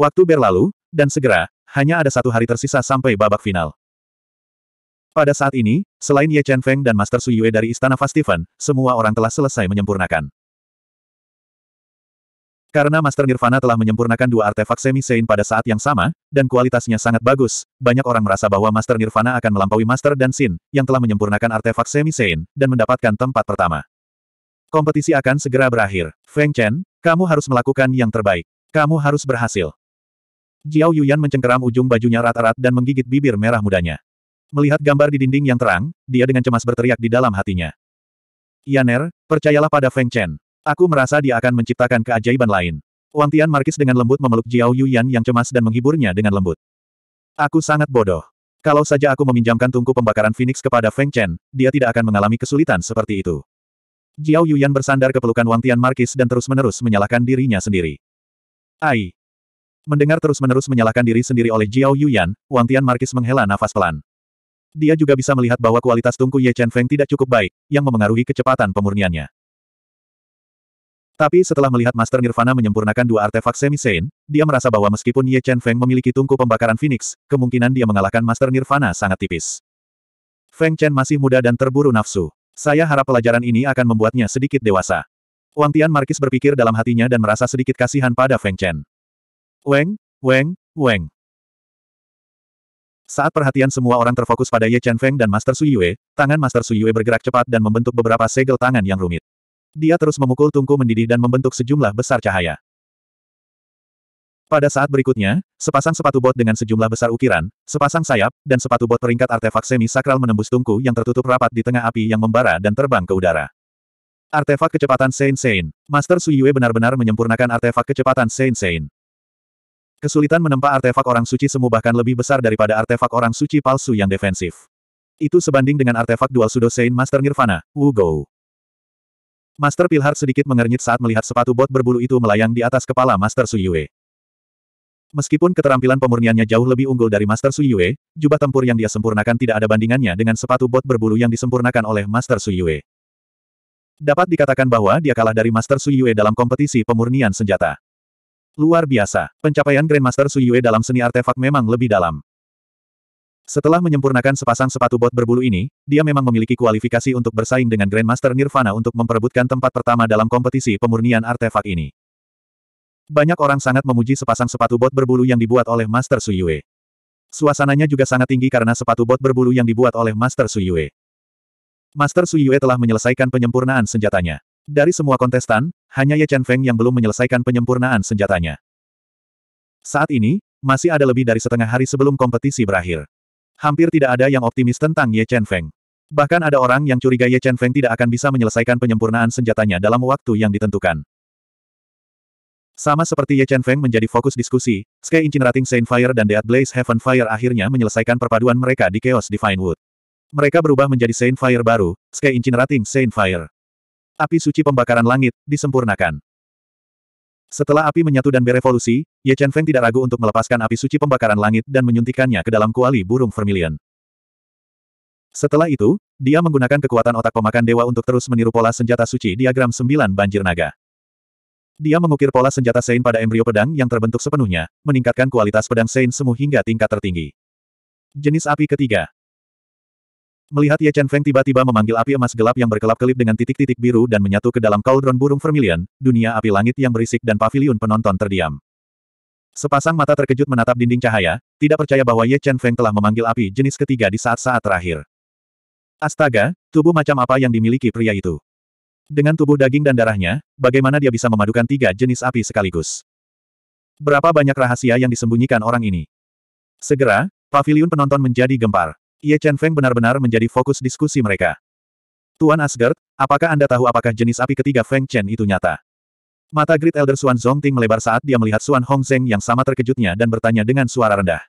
Waktu berlalu, dan segera, hanya ada satu hari tersisa sampai babak final. Pada saat ini, selain Ye Chen Feng dan Master Su Yue dari Istana Fastiven, semua orang telah selesai menyempurnakan. Karena Master Nirvana telah menyempurnakan dua artefak semi sein pada saat yang sama, dan kualitasnya sangat bagus, banyak orang merasa bahwa Master Nirvana akan melampaui Master dan Sin, yang telah menyempurnakan artefak semi sein, dan mendapatkan tempat pertama. Kompetisi akan segera berakhir. Feng Chen, kamu harus melakukan yang terbaik. Kamu harus berhasil. Jiao Yuyan mencengkeram ujung bajunya rata-rat dan menggigit bibir merah mudanya. Melihat gambar di dinding yang terang, dia dengan cemas berteriak di dalam hatinya. Yaner, percayalah pada Feng Chen. Aku merasa dia akan menciptakan keajaiban lain. Wang Tian Markis dengan lembut memeluk Jiao Yuyan yang cemas dan menghiburnya dengan lembut. Aku sangat bodoh. Kalau saja aku meminjamkan tungku pembakaran Phoenix kepada Feng Chen, dia tidak akan mengalami kesulitan seperti itu. Jiao Yuyan bersandar ke pelukan Wang Tian Markis dan terus-menerus menyalahkan dirinya sendiri. Ai, Mendengar terus-menerus menyalahkan diri sendiri oleh Jiao Yuyan, Wang Tian Markis menghela nafas pelan. Dia juga bisa melihat bahwa kualitas tungku Ye Chen Feng tidak cukup baik, yang memengaruhi kecepatan pemurniannya. Tapi setelah melihat Master Nirvana menyempurnakan dua artefak semi Sein, dia merasa bahwa meskipun Ye Chen Feng memiliki tungku pembakaran Phoenix, kemungkinan dia mengalahkan Master Nirvana sangat tipis. Feng Chen masih muda dan terburu nafsu. Saya harap pelajaran ini akan membuatnya sedikit dewasa. Wang Tian Markis berpikir dalam hatinya dan merasa sedikit kasihan pada Feng Chen. Weng, Weng, Weng. Saat perhatian semua orang terfokus pada Ye Chen Feng dan Master Sui Yue, tangan Master Sui Yue bergerak cepat dan membentuk beberapa segel tangan yang rumit. Dia terus memukul tungku mendidih dan membentuk sejumlah besar cahaya. Pada saat berikutnya, sepasang sepatu bot dengan sejumlah besar ukiran, sepasang sayap, dan sepatu bot peringkat artefak semi-sakral menembus tungku yang tertutup rapat di tengah api yang membara dan terbang ke udara. Artefak kecepatan Sein Sein. Master Yue benar-benar menyempurnakan artefak kecepatan Sein Sein. Kesulitan menempa artefak orang suci semu bahkan lebih besar daripada artefak orang suci palsu yang defensif. Itu sebanding dengan artefak dual sudo Saint Master Nirvana, Wu Gou. Master Pilhar sedikit mengernyit saat melihat sepatu bot berbulu itu melayang di atas kepala Master Su Yue. Meskipun keterampilan pemurniannya jauh lebih unggul dari Master Su Yue, jubah tempur yang dia sempurnakan tidak ada bandingannya dengan sepatu bot berbulu yang disempurnakan oleh Master Su Yue. Dapat dikatakan bahwa dia kalah dari Master Su Yue dalam kompetisi pemurnian senjata. Luar biasa, pencapaian Grandmaster Su Yue dalam seni artefak memang lebih dalam. Setelah menyempurnakan sepasang sepatu bot berbulu ini, dia memang memiliki kualifikasi untuk bersaing dengan Grandmaster Nirvana untuk memperebutkan tempat pertama dalam kompetisi pemurnian artefak ini. Banyak orang sangat memuji sepasang sepatu bot berbulu yang dibuat oleh Master Su Yue. Suasananya juga sangat tinggi karena sepatu bot berbulu yang dibuat oleh Master Su Yue. Master Su Yue telah menyelesaikan penyempurnaan senjatanya. Dari semua kontestan, hanya Ye Chen Feng yang belum menyelesaikan penyempurnaan senjatanya. Saat ini, masih ada lebih dari setengah hari sebelum kompetisi berakhir. Hampir tidak ada yang optimis tentang Ye Chen Feng. Bahkan ada orang yang curiga Ye Chen Feng tidak akan bisa menyelesaikan penyempurnaan senjatanya dalam waktu yang ditentukan. Sama seperti Ye Chen Feng menjadi fokus diskusi, Sky Incinerating Rating Saint Fire dan Dead Blaze Heaven Fire akhirnya menyelesaikan perpaduan mereka di Chaos Divine Wood. Mereka berubah menjadi Saint Fire baru, Sky Incinerating Rating Saint Fire api suci pembakaran langit, disempurnakan. Setelah api menyatu dan berevolusi, Ye Chen Feng tidak ragu untuk melepaskan api suci pembakaran langit dan menyuntikannya ke dalam kuali burung vermilion. Setelah itu, dia menggunakan kekuatan otak pemakan dewa untuk terus meniru pola senjata suci diagram sembilan banjir naga. Dia mengukir pola senjata Sein pada embrio pedang yang terbentuk sepenuhnya, meningkatkan kualitas pedang Sein semu hingga tingkat tertinggi. Jenis api ketiga, Melihat Ye Chen Feng tiba-tiba memanggil api emas gelap yang berkelap-kelip dengan titik-titik biru dan menyatu ke dalam kaldron burung vermilion, dunia api langit yang berisik dan pavilion penonton terdiam. Sepasang mata terkejut menatap dinding cahaya, tidak percaya bahwa Ye Chen Feng telah memanggil api jenis ketiga di saat-saat terakhir. Astaga, tubuh macam apa yang dimiliki pria itu? Dengan tubuh daging dan darahnya, bagaimana dia bisa memadukan tiga jenis api sekaligus? Berapa banyak rahasia yang disembunyikan orang ini? Segera, pavilion penonton menjadi gempar. Ye Chen Feng benar-benar menjadi fokus diskusi mereka. Tuan Asgard, apakah Anda tahu apakah jenis api ketiga Feng Chen itu nyata? Mata Great Elder Xuan Zongting melebar saat dia melihat Xuan Hongzeng yang sama terkejutnya dan bertanya dengan suara rendah.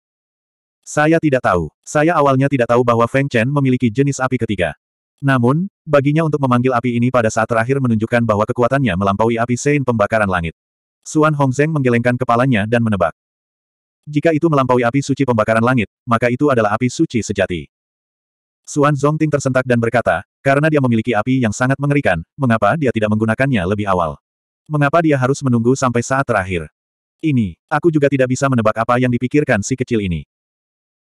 Saya tidak tahu. Saya awalnya tidak tahu bahwa Feng Chen memiliki jenis api ketiga. Namun, baginya untuk memanggil api ini pada saat terakhir menunjukkan bahwa kekuatannya melampaui api sein pembakaran langit. Suan Hongzeng menggelengkan kepalanya dan menebak. Jika itu melampaui api suci pembakaran langit, maka itu adalah api suci sejati. Xuan Zongting tersentak dan berkata, karena dia memiliki api yang sangat mengerikan, mengapa dia tidak menggunakannya lebih awal? Mengapa dia harus menunggu sampai saat terakhir? Ini, aku juga tidak bisa menebak apa yang dipikirkan si kecil ini.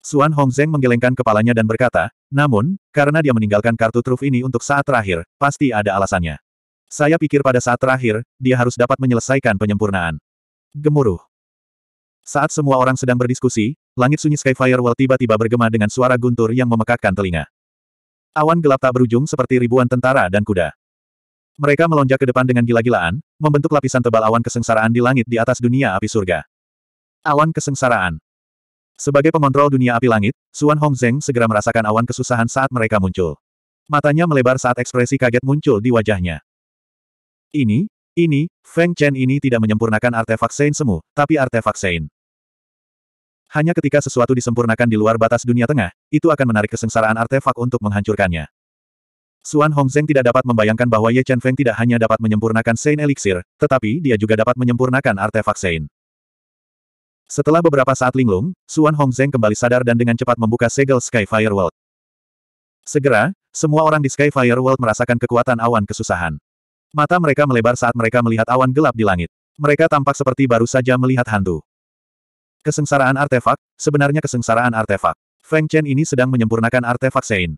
Xuan Hongzeng menggelengkan kepalanya dan berkata, namun, karena dia meninggalkan kartu truf ini untuk saat terakhir, pasti ada alasannya. Saya pikir pada saat terakhir, dia harus dapat menyelesaikan penyempurnaan. Gemuruh. Saat semua orang sedang berdiskusi, langit sunyi Skyfire Firewall tiba-tiba bergema dengan suara guntur yang memekakkan telinga. Awan gelap tak berujung seperti ribuan tentara dan kuda. Mereka melonjak ke depan dengan gila-gilaan, membentuk lapisan tebal awan kesengsaraan di langit di atas dunia api surga. Awan kesengsaraan. Sebagai pengontrol dunia api langit, Suan Hongzeng segera merasakan awan kesusahan saat mereka muncul. Matanya melebar saat ekspresi kaget muncul di wajahnya. Ini, ini, Feng Chen ini tidak menyempurnakan artefak Sein semu, tapi artefak Sein. Hanya ketika sesuatu disempurnakan di luar batas dunia tengah, itu akan menarik kesengsaraan artefak untuk menghancurkannya. Suan Hongzeng tidak dapat membayangkan bahwa Ye Chen Feng tidak hanya dapat menyempurnakan Sein Elixir, tetapi dia juga dapat menyempurnakan artefak Sein. Setelah beberapa saat linglung, Suan Hongzeng kembali sadar dan dengan cepat membuka segel Skyfire World. Segera, semua orang di Skyfire World merasakan kekuatan awan kesusahan. Mata mereka melebar saat mereka melihat awan gelap di langit. Mereka tampak seperti baru saja melihat hantu. Kesengsaraan artefak, sebenarnya kesengsaraan artefak. Feng Chen ini sedang menyempurnakan artefak Sein.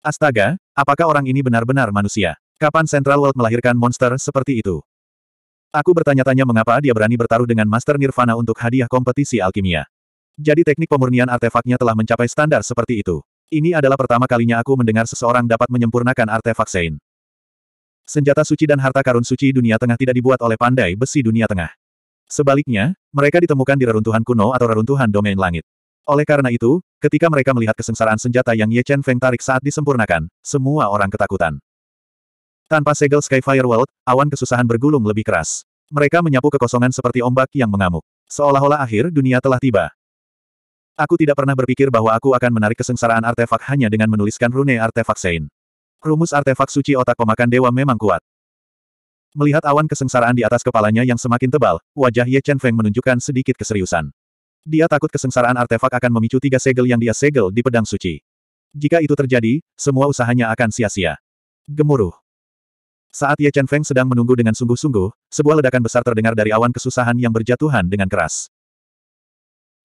Astaga, apakah orang ini benar-benar manusia? Kapan Central World melahirkan monster seperti itu? Aku bertanya-tanya mengapa dia berani bertaruh dengan Master Nirvana untuk hadiah kompetisi alkimia. Jadi teknik pemurnian artefaknya telah mencapai standar seperti itu. Ini adalah pertama kalinya aku mendengar seseorang dapat menyempurnakan artefak Sein. Senjata suci dan harta karun suci dunia tengah tidak dibuat oleh pandai besi dunia tengah. Sebaliknya, mereka ditemukan di reruntuhan kuno atau reruntuhan domain langit. Oleh karena itu, ketika mereka melihat kesengsaraan senjata yang Ye Chen Feng tarik saat disempurnakan, semua orang ketakutan. Tanpa segel Skyfire World, awan kesusahan bergulung lebih keras. Mereka menyapu kekosongan seperti ombak yang mengamuk. Seolah-olah akhir dunia telah tiba. Aku tidak pernah berpikir bahwa aku akan menarik kesengsaraan artefak hanya dengan menuliskan rune artefak Sein. Rumus artefak suci otak pemakan dewa memang kuat. Melihat awan kesengsaraan di atas kepalanya yang semakin tebal, wajah Ye Chen Feng menunjukkan sedikit keseriusan. Dia takut kesengsaraan artefak akan memicu tiga segel yang dia segel di pedang suci. Jika itu terjadi, semua usahanya akan sia-sia. Gemuruh. Saat Ye Chen Feng sedang menunggu dengan sungguh-sungguh, sebuah ledakan besar terdengar dari awan kesusahan yang berjatuhan dengan keras.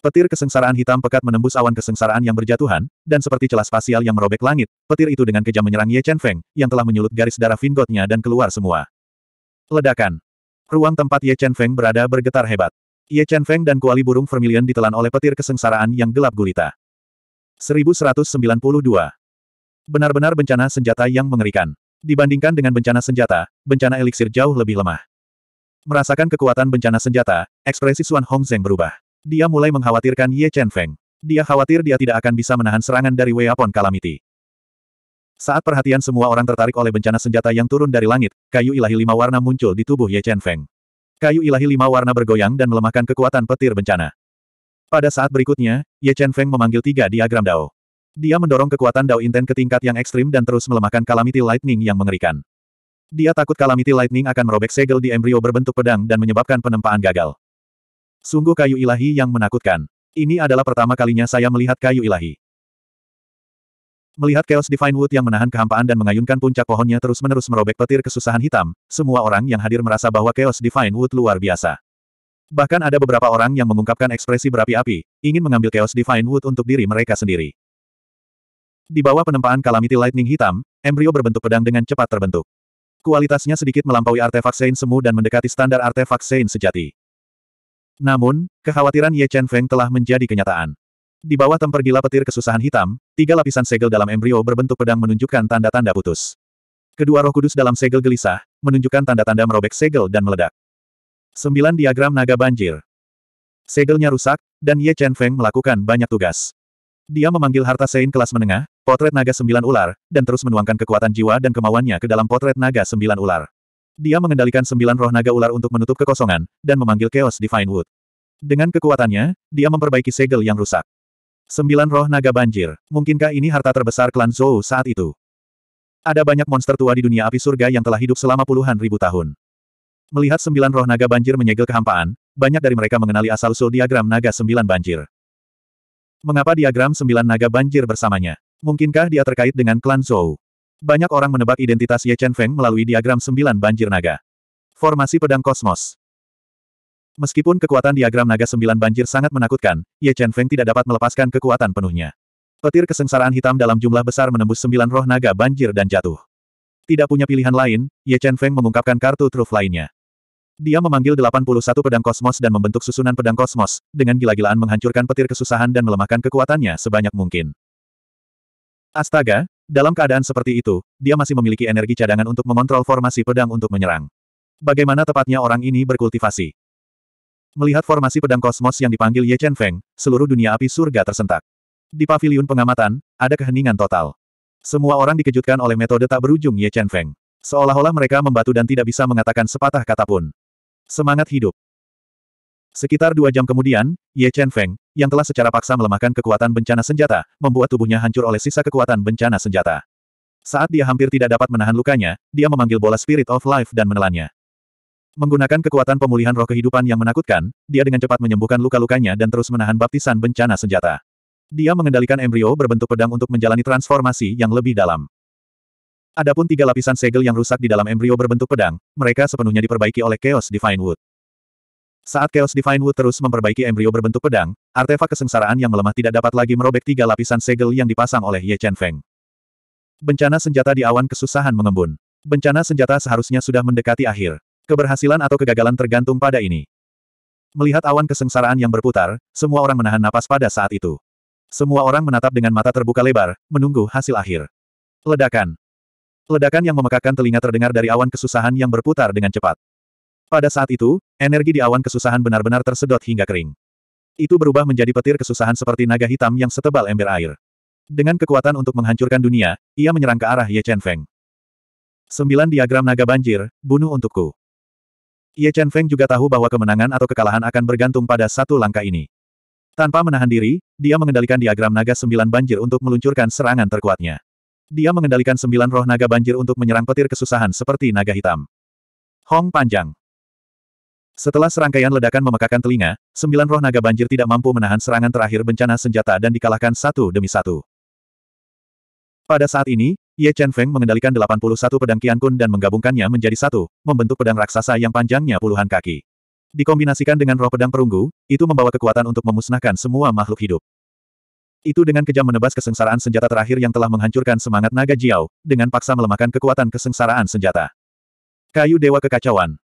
Petir kesengsaraan hitam pekat menembus awan kesengsaraan yang berjatuhan, dan seperti celah spasial yang merobek langit, petir itu dengan kejam menyerang Ye Chen Feng, yang telah menyulut garis darah Vingotnya dan keluar semua. Ledakan. Ruang tempat Ye Chen Feng berada bergetar hebat. Ye Chen Feng dan kuali burung vermilion ditelan oleh petir kesengsaraan yang gelap gulita. 1192. Benar-benar bencana senjata yang mengerikan. Dibandingkan dengan bencana senjata, bencana eliksir jauh lebih lemah. Merasakan kekuatan bencana senjata, ekspresi Hong Zeng berubah. Dia mulai mengkhawatirkan Ye Chen Feng. Dia khawatir dia tidak akan bisa menahan serangan dari Weapon Calamity. Saat perhatian semua orang tertarik oleh bencana senjata yang turun dari langit, kayu ilahi lima warna muncul di tubuh Ye Chen Feng. Kayu ilahi lima warna bergoyang dan melemahkan kekuatan petir bencana. Pada saat berikutnya, Ye Chen Feng memanggil tiga diagram Dao. Dia mendorong kekuatan Dao Inten ke tingkat yang ekstrim dan terus melemahkan Calamity Lightning yang mengerikan. Dia takut Calamity Lightning akan merobek segel di embrio berbentuk pedang dan menyebabkan penempaan gagal. Sungguh kayu ilahi yang menakutkan. Ini adalah pertama kalinya saya melihat kayu ilahi. Melihat Chaos Divine Wood yang menahan kehampaan dan mengayunkan puncak pohonnya terus-menerus merobek petir kesusahan hitam, semua orang yang hadir merasa bahwa Chaos Divine Wood luar biasa. Bahkan ada beberapa orang yang mengungkapkan ekspresi berapi-api, ingin mengambil Chaos Divine Wood untuk diri mereka sendiri. Di bawah penempaan Calamity Lightning hitam, embrio berbentuk pedang dengan cepat terbentuk. Kualitasnya sedikit melampaui artefak Sein semu dan mendekati standar artefak Sein sejati. Namun, kekhawatiran Ye Chen Feng telah menjadi kenyataan. Di bawah temper gila petir kesusahan hitam, tiga lapisan segel dalam embrio berbentuk pedang menunjukkan tanda-tanda putus. Kedua roh kudus dalam segel gelisah, menunjukkan tanda-tanda merobek segel dan meledak. Sembilan diagram naga banjir. Segelnya rusak, dan Ye Chen Feng melakukan banyak tugas. Dia memanggil harta Sein kelas menengah, potret naga sembilan ular, dan terus menuangkan kekuatan jiwa dan kemauannya ke dalam potret naga sembilan ular. Dia mengendalikan sembilan roh naga ular untuk menutup kekosongan, dan memanggil Chaos Divine Wood. Dengan kekuatannya, dia memperbaiki segel yang rusak. Sembilan roh naga banjir. Mungkinkah ini harta terbesar klan Zhou saat itu? Ada banyak monster tua di dunia api surga yang telah hidup selama puluhan ribu tahun. Melihat sembilan roh naga banjir menyegel kehampaan, banyak dari mereka mengenali asal-usul diagram naga sembilan banjir. Mengapa diagram sembilan naga banjir bersamanya? Mungkinkah dia terkait dengan klan Zhou? Banyak orang menebak identitas Ye Chen Feng melalui diagram sembilan banjir naga. Formasi pedang kosmos. Meskipun kekuatan diagram naga sembilan banjir sangat menakutkan, Ye Chen Feng tidak dapat melepaskan kekuatan penuhnya. Petir kesengsaraan hitam dalam jumlah besar menembus sembilan roh naga banjir dan jatuh. Tidak punya pilihan lain, Ye Chen Feng mengungkapkan kartu truf lainnya. Dia memanggil 81 pedang kosmos dan membentuk susunan pedang kosmos, dengan gila-gilaan menghancurkan petir kesusahan dan melemahkan kekuatannya sebanyak mungkin. Astaga, dalam keadaan seperti itu, dia masih memiliki energi cadangan untuk mengontrol formasi pedang untuk menyerang. Bagaimana tepatnya orang ini berkultivasi? Melihat formasi pedang kosmos yang dipanggil Ye Chen Feng, seluruh dunia api surga tersentak. Di paviliun pengamatan, ada keheningan total. Semua orang dikejutkan oleh metode tak berujung Ye Chen Feng. Seolah-olah mereka membatu dan tidak bisa mengatakan sepatah kata pun. Semangat hidup. Sekitar dua jam kemudian, Ye Chen Feng, yang telah secara paksa melemahkan kekuatan bencana senjata, membuat tubuhnya hancur oleh sisa kekuatan bencana senjata. Saat dia hampir tidak dapat menahan lukanya, dia memanggil bola Spirit of Life dan menelannya. Menggunakan kekuatan pemulihan roh kehidupan yang menakutkan, dia dengan cepat menyembuhkan luka-lukanya dan terus menahan baptisan bencana senjata. Dia mengendalikan embrio berbentuk pedang untuk menjalani transformasi yang lebih dalam. Adapun tiga lapisan segel yang rusak di dalam embrio berbentuk pedang, mereka sepenuhnya diperbaiki oleh Chaos Divine Wood. Saat Chaos Divine Wood terus memperbaiki embrio berbentuk pedang, artefak kesengsaraan yang melemah tidak dapat lagi merobek tiga lapisan segel yang dipasang oleh Ye Chen Feng. Bencana senjata di awan kesusahan mengembun. Bencana senjata seharusnya sudah mendekati akhir. Keberhasilan atau kegagalan tergantung pada ini. Melihat awan kesengsaraan yang berputar, semua orang menahan napas pada saat itu. Semua orang menatap dengan mata terbuka lebar, menunggu hasil akhir. Ledakan. Ledakan yang memekakkan telinga terdengar dari awan kesusahan yang berputar dengan cepat. Pada saat itu, energi di awan kesusahan benar-benar tersedot hingga kering. Itu berubah menjadi petir kesusahan seperti naga hitam yang setebal ember air. Dengan kekuatan untuk menghancurkan dunia, ia menyerang ke arah Ye Chen Feng. Sembilan diagram naga banjir, bunuh untukku. Ye Chen Feng juga tahu bahwa kemenangan atau kekalahan akan bergantung pada satu langkah ini. Tanpa menahan diri, dia mengendalikan diagram naga sembilan banjir untuk meluncurkan serangan terkuatnya. Dia mengendalikan sembilan roh naga banjir untuk menyerang petir kesusahan seperti naga hitam. Hong panjang. Setelah serangkaian ledakan memekakan telinga, sembilan roh naga banjir tidak mampu menahan serangan terakhir bencana senjata dan dikalahkan satu demi satu. Pada saat ini, Ye Chen Feng mengendalikan 81 pedang Qian Kun dan menggabungkannya menjadi satu, membentuk pedang raksasa yang panjangnya puluhan kaki. Dikombinasikan dengan roh pedang perunggu, itu membawa kekuatan untuk memusnahkan semua makhluk hidup. Itu dengan kejam menebas kesengsaraan senjata terakhir yang telah menghancurkan semangat naga Jiao, dengan paksa melemahkan kekuatan kesengsaraan senjata. Kayu Dewa Kekacauan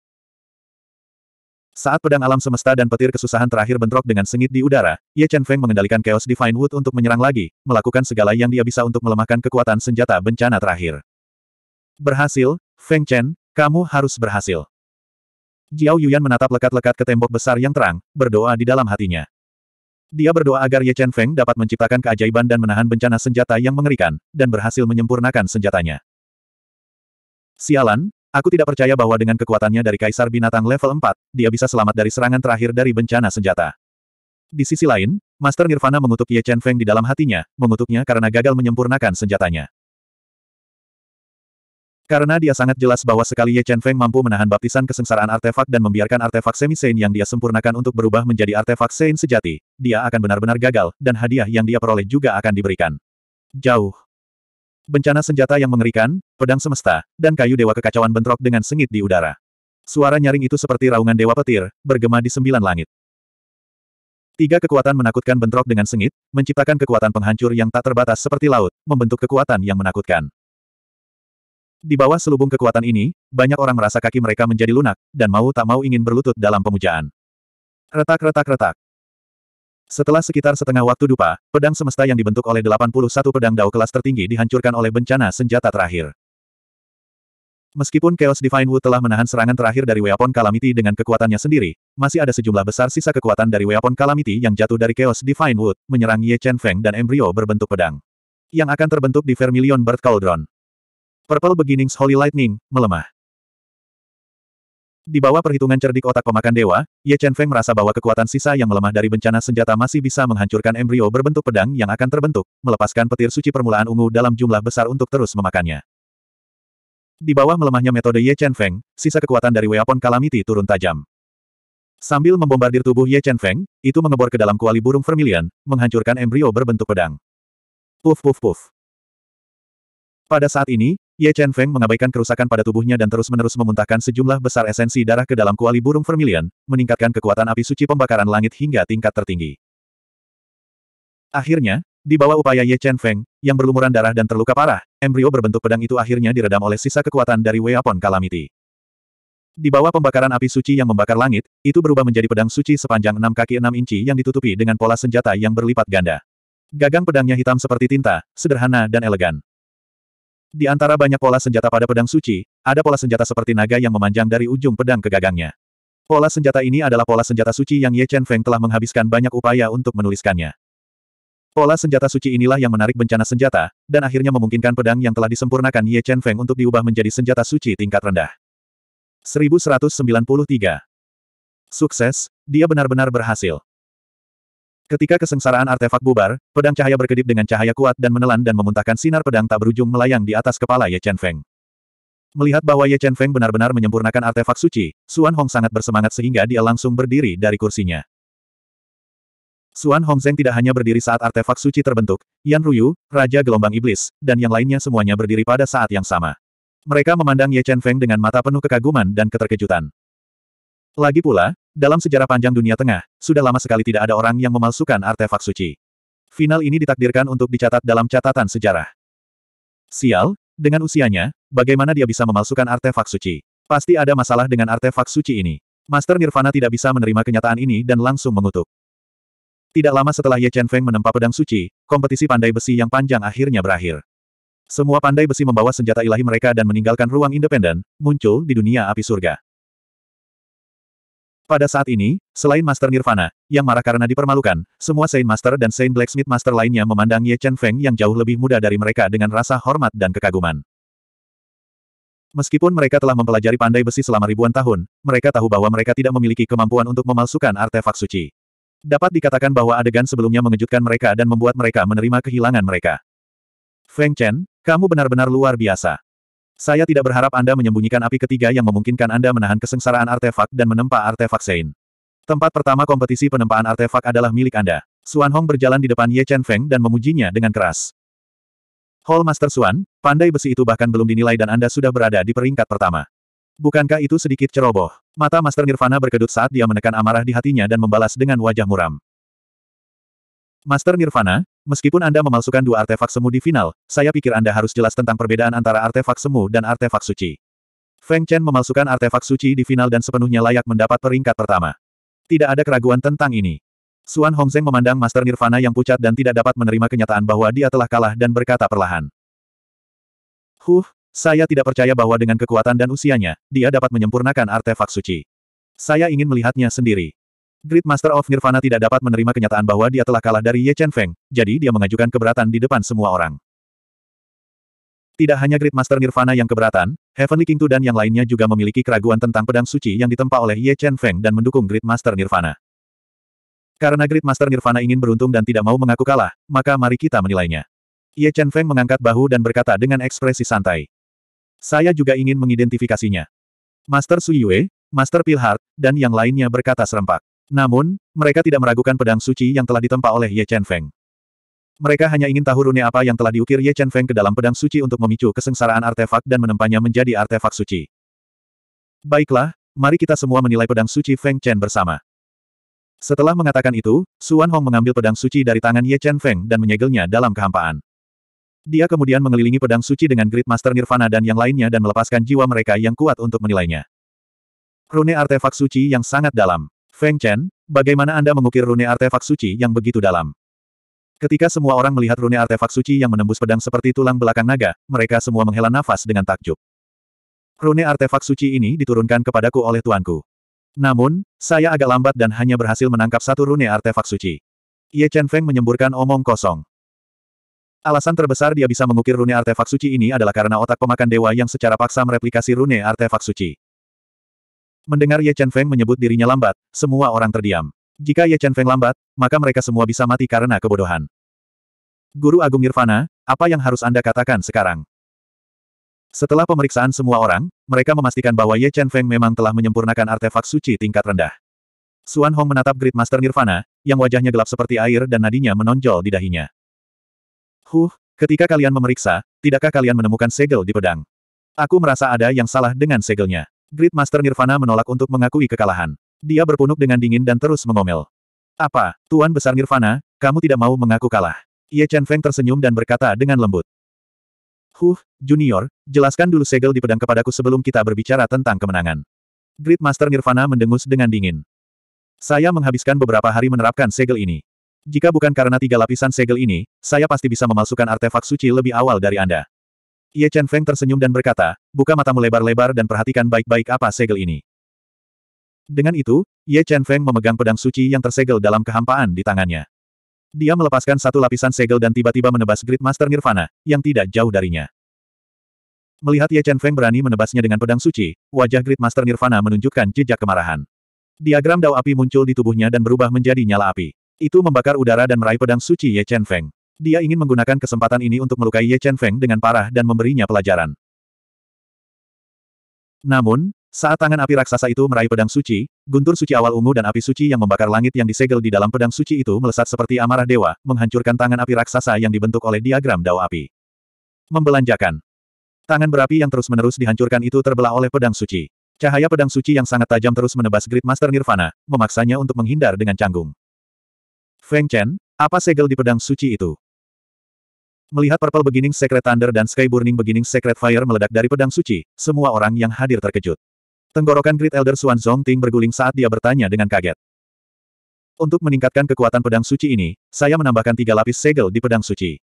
saat pedang alam semesta dan petir kesusahan terakhir bentrok dengan sengit di udara, Ye Chen Feng mengendalikan Chaos Divine Wood untuk menyerang lagi, melakukan segala yang dia bisa untuk melemahkan kekuatan senjata bencana terakhir. Berhasil, Feng Chen, kamu harus berhasil. Jiao Yuan menatap lekat-lekat ke tembok besar yang terang, berdoa di dalam hatinya. Dia berdoa agar Ye Chen Feng dapat menciptakan keajaiban dan menahan bencana senjata yang mengerikan, dan berhasil menyempurnakan senjatanya. Sialan, Aku tidak percaya bahwa dengan kekuatannya dari Kaisar Binatang level 4, dia bisa selamat dari serangan terakhir dari bencana senjata. Di sisi lain, Master Nirvana mengutuk Ye Chen Feng di dalam hatinya, mengutuknya karena gagal menyempurnakan senjatanya. Karena dia sangat jelas bahwa sekali Ye Chen Feng mampu menahan baptisan kesengsaraan artefak dan membiarkan artefak semi-sein yang dia sempurnakan untuk berubah menjadi artefak sein sejati, dia akan benar-benar gagal, dan hadiah yang dia peroleh juga akan diberikan. Jauh bencana senjata yang mengerikan, pedang semesta, dan kayu dewa kekacauan bentrok dengan sengit di udara. Suara nyaring itu seperti raungan dewa petir, bergema di sembilan langit. Tiga kekuatan menakutkan bentrok dengan sengit, menciptakan kekuatan penghancur yang tak terbatas seperti laut, membentuk kekuatan yang menakutkan. Di bawah selubung kekuatan ini, banyak orang merasa kaki mereka menjadi lunak, dan mau tak mau ingin berlutut dalam pemujaan. Retak-retak-retak. Setelah sekitar setengah waktu dupa, pedang semesta yang dibentuk oleh 81 pedang dao kelas tertinggi dihancurkan oleh bencana senjata terakhir. Meskipun Chaos Divine Wood telah menahan serangan terakhir dari Weapon Calamity dengan kekuatannya sendiri, masih ada sejumlah besar sisa kekuatan dari Weapon Calamity yang jatuh dari Chaos Divine Wood, menyerang Ye Chen Feng dan Embryo berbentuk pedang. Yang akan terbentuk di Vermilion Bird Cauldron. Purple Beginnings Holy Lightning, melemah. Di bawah perhitungan cerdik otak pemakan dewa, Ye Chen Feng merasa bahwa kekuatan sisa yang melemah dari bencana senjata masih bisa menghancurkan embrio berbentuk pedang yang akan terbentuk, melepaskan petir suci permulaan ungu dalam jumlah besar untuk terus memakannya. Di bawah melemahnya metode Ye Chen Feng, sisa kekuatan dari weapon Calamity turun tajam. Sambil membombardir tubuh Ye Chen Feng, itu mengebor ke dalam kuali burung vermilion, menghancurkan embrio berbentuk pedang. Puf puf puf. Pada saat ini, Ye Chen Feng mengabaikan kerusakan pada tubuhnya dan terus-menerus memuntahkan sejumlah besar esensi darah ke dalam kuali burung vermilion, meningkatkan kekuatan api suci pembakaran langit hingga tingkat tertinggi. Akhirnya, di bawah upaya Ye Chen Feng, yang berlumuran darah dan terluka parah, embrio berbentuk pedang itu akhirnya diredam oleh sisa kekuatan dari Weapon Kalamiti. Di bawah pembakaran api suci yang membakar langit, itu berubah menjadi pedang suci sepanjang 6 kaki 6 inci yang ditutupi dengan pola senjata yang berlipat ganda. Gagang pedangnya hitam seperti tinta, sederhana dan elegan. Di antara banyak pola senjata pada pedang suci, ada pola senjata seperti naga yang memanjang dari ujung pedang ke gagangnya. Pola senjata ini adalah pola senjata suci yang Ye Chen Feng telah menghabiskan banyak upaya untuk menuliskannya. Pola senjata suci inilah yang menarik bencana senjata, dan akhirnya memungkinkan pedang yang telah disempurnakan Ye Chen Feng untuk diubah menjadi senjata suci tingkat rendah. 1193. Sukses, dia benar-benar berhasil. Ketika kesengsaraan artefak bubar, pedang cahaya berkedip dengan cahaya kuat dan menelan dan memuntahkan sinar pedang tak berujung melayang di atas kepala Ye Chen Feng. Melihat bahwa Ye Chen Feng benar-benar menyempurnakan artefak suci, Suan Hong sangat bersemangat sehingga dia langsung berdiri dari kursinya. Suan Hong Zeng tidak hanya berdiri saat artefak suci terbentuk, Yan Ruyu, Raja Gelombang Iblis, dan yang lainnya semuanya berdiri pada saat yang sama. Mereka memandang Ye Chen Feng dengan mata penuh kekaguman dan keterkejutan. Lagi pula, dalam sejarah panjang dunia tengah, sudah lama sekali tidak ada orang yang memalsukan artefak suci. Final ini ditakdirkan untuk dicatat dalam catatan sejarah. Sial, dengan usianya, bagaimana dia bisa memalsukan artefak suci? Pasti ada masalah dengan artefak suci ini. Master Nirvana tidak bisa menerima kenyataan ini dan langsung mengutuk. Tidak lama setelah Ye Chen Feng menempa pedang suci, kompetisi pandai besi yang panjang akhirnya berakhir. Semua pandai besi membawa senjata ilahi mereka dan meninggalkan ruang independen, muncul di dunia api surga. Pada saat ini, selain Master Nirvana, yang marah karena dipermalukan, semua Saint Master dan Saint Blacksmith Master lainnya memandang Ye Chen Feng yang jauh lebih muda dari mereka dengan rasa hormat dan kekaguman. Meskipun mereka telah mempelajari pandai besi selama ribuan tahun, mereka tahu bahwa mereka tidak memiliki kemampuan untuk memalsukan artefak suci. Dapat dikatakan bahwa adegan sebelumnya mengejutkan mereka dan membuat mereka menerima kehilangan mereka. Feng Chen, kamu benar-benar luar biasa. Saya tidak berharap Anda menyembunyikan api ketiga yang memungkinkan Anda menahan kesengsaraan artefak dan menempa artefak Sein. Tempat pertama kompetisi penempaan artefak adalah milik Anda. Suan Hong berjalan di depan Ye Chen Feng dan memujinya dengan keras. Hall Master Suan, pandai besi itu bahkan belum dinilai dan Anda sudah berada di peringkat pertama. Bukankah itu sedikit ceroboh? Mata Master Nirvana berkedut saat dia menekan amarah di hatinya dan membalas dengan wajah muram. Master Nirvana, Meskipun Anda memalsukan dua artefak semu di final, saya pikir Anda harus jelas tentang perbedaan antara artefak semu dan artefak suci. Feng Chen memalsukan artefak suci di final dan sepenuhnya layak mendapat peringkat pertama. Tidak ada keraguan tentang ini. Suan Hongzeng memandang Master Nirvana yang pucat dan tidak dapat menerima kenyataan bahwa dia telah kalah dan berkata perlahan. Huh, saya tidak percaya bahwa dengan kekuatan dan usianya, dia dapat menyempurnakan artefak suci. Saya ingin melihatnya sendiri. Great Master of Nirvana tidak dapat menerima kenyataan bahwa dia telah kalah dari Ye Chen Feng, jadi dia mengajukan keberatan di depan semua orang. Tidak hanya Great Master Nirvana yang keberatan, Heavenly King Tu dan yang lainnya juga memiliki keraguan tentang pedang suci yang ditempa oleh Ye Chen Feng dan mendukung Great Master Nirvana. Karena Great Master Nirvana ingin beruntung dan tidak mau mengaku kalah, maka mari kita menilainya. Ye Chen Feng mengangkat bahu dan berkata dengan ekspresi santai. Saya juga ingin mengidentifikasinya. Master Su Yue, Master Pilhart, dan yang lainnya berkata serempak. Namun, mereka tidak meragukan pedang suci yang telah ditempa oleh Ye Chen Feng. Mereka hanya ingin tahu rune apa yang telah diukir Ye Chen Feng ke dalam pedang suci untuk memicu kesengsaraan artefak dan menempanya menjadi artefak suci. Baiklah, mari kita semua menilai pedang suci Feng Chen bersama. Setelah mengatakan itu, Suan Hong mengambil pedang suci dari tangan Ye Chen Feng dan menyegelnya dalam kehampaan. Dia kemudian mengelilingi pedang suci dengan Great Master Nirvana dan yang lainnya dan melepaskan jiwa mereka yang kuat untuk menilainya. Rune artefak suci yang sangat dalam. Feng Chen, bagaimana Anda mengukir rune artefak suci yang begitu dalam? Ketika semua orang melihat rune artefak suci yang menembus pedang seperti tulang belakang naga, mereka semua menghela nafas dengan takjub. Rune artefak suci ini diturunkan kepadaku oleh tuanku. Namun, saya agak lambat dan hanya berhasil menangkap satu rune artefak suci. Ye Chen Feng menyemburkan omong kosong. Alasan terbesar dia bisa mengukir rune artefak suci ini adalah karena otak pemakan dewa yang secara paksa mereplikasi rune artefak suci. Mendengar Ye Chen Feng menyebut dirinya lambat, semua orang terdiam. Jika Ye Chen Feng lambat, maka mereka semua bisa mati karena kebodohan. Guru Agung Nirvana, apa yang harus Anda katakan sekarang? Setelah pemeriksaan semua orang, mereka memastikan bahwa Ye Chen Feng memang telah menyempurnakan artefak suci tingkat rendah. Suan Hong menatap Great Master Nirvana, yang wajahnya gelap seperti air dan nadinya menonjol di dahinya. Huh, ketika kalian memeriksa, tidakkah kalian menemukan segel di pedang? Aku merasa ada yang salah dengan segelnya. Grid Master Nirvana menolak untuk mengakui kekalahan. Dia berpunuk dengan dingin dan terus mengomel. Apa, Tuan Besar Nirvana, kamu tidak mau mengaku kalah? Ye Chen Feng tersenyum dan berkata dengan lembut. Huh, Junior, jelaskan dulu segel di pedang kepadaku sebelum kita berbicara tentang kemenangan. Grid Master Nirvana mendengus dengan dingin. Saya menghabiskan beberapa hari menerapkan segel ini. Jika bukan karena tiga lapisan segel ini, saya pasti bisa memalsukan artefak suci lebih awal dari Anda. Ye Chen Feng tersenyum dan berkata, buka matamu lebar-lebar dan perhatikan baik-baik apa segel ini. Dengan itu, Ye Chen Feng memegang pedang suci yang tersegel dalam kehampaan di tangannya. Dia melepaskan satu lapisan segel dan tiba-tiba menebas Grid Master Nirvana, yang tidak jauh darinya. Melihat Ye Chen Feng berani menebasnya dengan pedang suci, wajah Grid Master Nirvana menunjukkan jejak kemarahan. Diagram dao api muncul di tubuhnya dan berubah menjadi nyala api. Itu membakar udara dan meraih pedang suci Ye Chen Feng. Dia ingin menggunakan kesempatan ini untuk melukai Ye Chen Feng dengan parah dan memberinya pelajaran. Namun, saat tangan api raksasa itu meraih pedang suci, guntur suci awal ungu dan api suci yang membakar langit yang disegel di dalam pedang suci itu melesat seperti amarah dewa, menghancurkan tangan api raksasa yang dibentuk oleh diagram dao api. Membelanjakan. Tangan berapi yang terus-menerus dihancurkan itu terbelah oleh pedang suci. Cahaya pedang suci yang sangat tajam terus menebas Grid Master Nirvana, memaksanya untuk menghindar dengan canggung. Feng Chen, apa segel di pedang suci itu? Melihat Purple Beginning Secret Thunder dan Sky Burning Beginning Secret Fire meledak dari pedang suci, semua orang yang hadir terkejut. Tenggorokan Great Elder Xuan Zongting berguling saat dia bertanya dengan kaget. Untuk meningkatkan kekuatan pedang suci ini, saya menambahkan tiga lapis segel di pedang suci.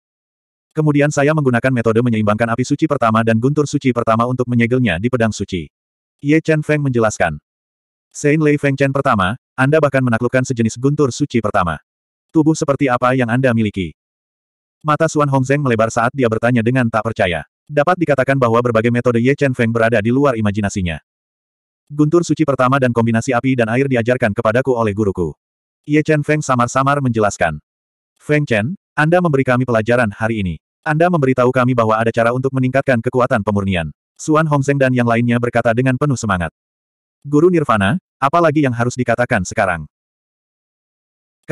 Kemudian saya menggunakan metode menyeimbangkan api suci pertama dan guntur suci pertama untuk menyegelnya di pedang suci. Ye Chen Feng menjelaskan. Sein Lei Feng Chen pertama, Anda bahkan menaklukkan sejenis guntur suci pertama. Tubuh seperti apa yang Anda miliki? Mata Xuan Hongzeng melebar saat dia bertanya dengan tak percaya. Dapat dikatakan bahwa berbagai metode Ye Chen Feng berada di luar imajinasinya. Guntur suci pertama dan kombinasi api dan air diajarkan kepadaku oleh guruku. Ye Chen Feng samar-samar menjelaskan. Feng Chen, Anda memberi kami pelajaran hari ini. Anda memberitahu kami bahwa ada cara untuk meningkatkan kekuatan pemurnian. Suan Hongzeng dan yang lainnya berkata dengan penuh semangat. Guru Nirvana, apalagi yang harus dikatakan sekarang?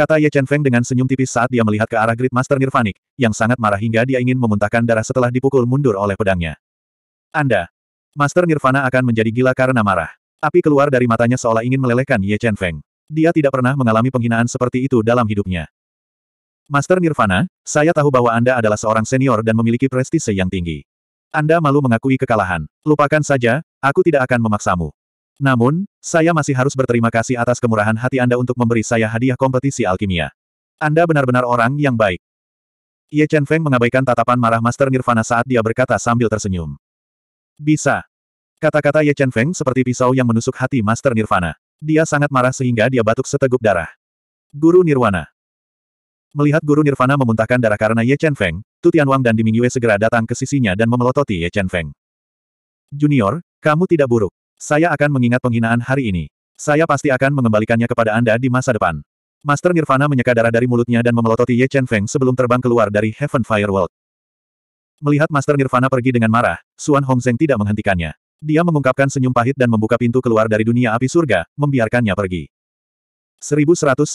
Kata Ye Chen Feng dengan senyum tipis saat dia melihat ke arah Grid Master Nirvanik, yang sangat marah hingga dia ingin memuntahkan darah setelah dipukul mundur oleh pedangnya. Anda. Master Nirvana akan menjadi gila karena marah. Api keluar dari matanya seolah ingin melelehkan Ye Chen Feng. Dia tidak pernah mengalami penghinaan seperti itu dalam hidupnya. Master Nirvana, saya tahu bahwa Anda adalah seorang senior dan memiliki prestise yang tinggi. Anda malu mengakui kekalahan. Lupakan saja, aku tidak akan memaksamu. Namun, saya masih harus berterima kasih atas kemurahan hati Anda untuk memberi saya hadiah kompetisi alkimia. Anda benar-benar orang yang baik. Ye Chen Feng mengabaikan tatapan marah Master Nirvana saat dia berkata sambil tersenyum. Bisa. Kata-kata Ye Chen Feng seperti pisau yang menusuk hati Master Nirvana. Dia sangat marah sehingga dia batuk seteguk darah. Guru Nirwana. Melihat Guru Nirvana memuntahkan darah karena Ye Chen Feng, Tu Tianwang dan Dimingyue segera datang ke sisinya dan memelototi Ye Chen Feng. Junior, kamu tidak buruk. Saya akan mengingat penghinaan hari ini. Saya pasti akan mengembalikannya kepada Anda di masa depan. Master Nirvana menyeka darah dari mulutnya dan memelototi Ye Chen Feng sebelum terbang keluar dari Heaven Fire World. Melihat Master Nirvana pergi dengan marah, Xuan Hongzeng tidak menghentikannya. Dia mengungkapkan senyum pahit dan membuka pintu keluar dari dunia api surga, membiarkannya pergi. 1194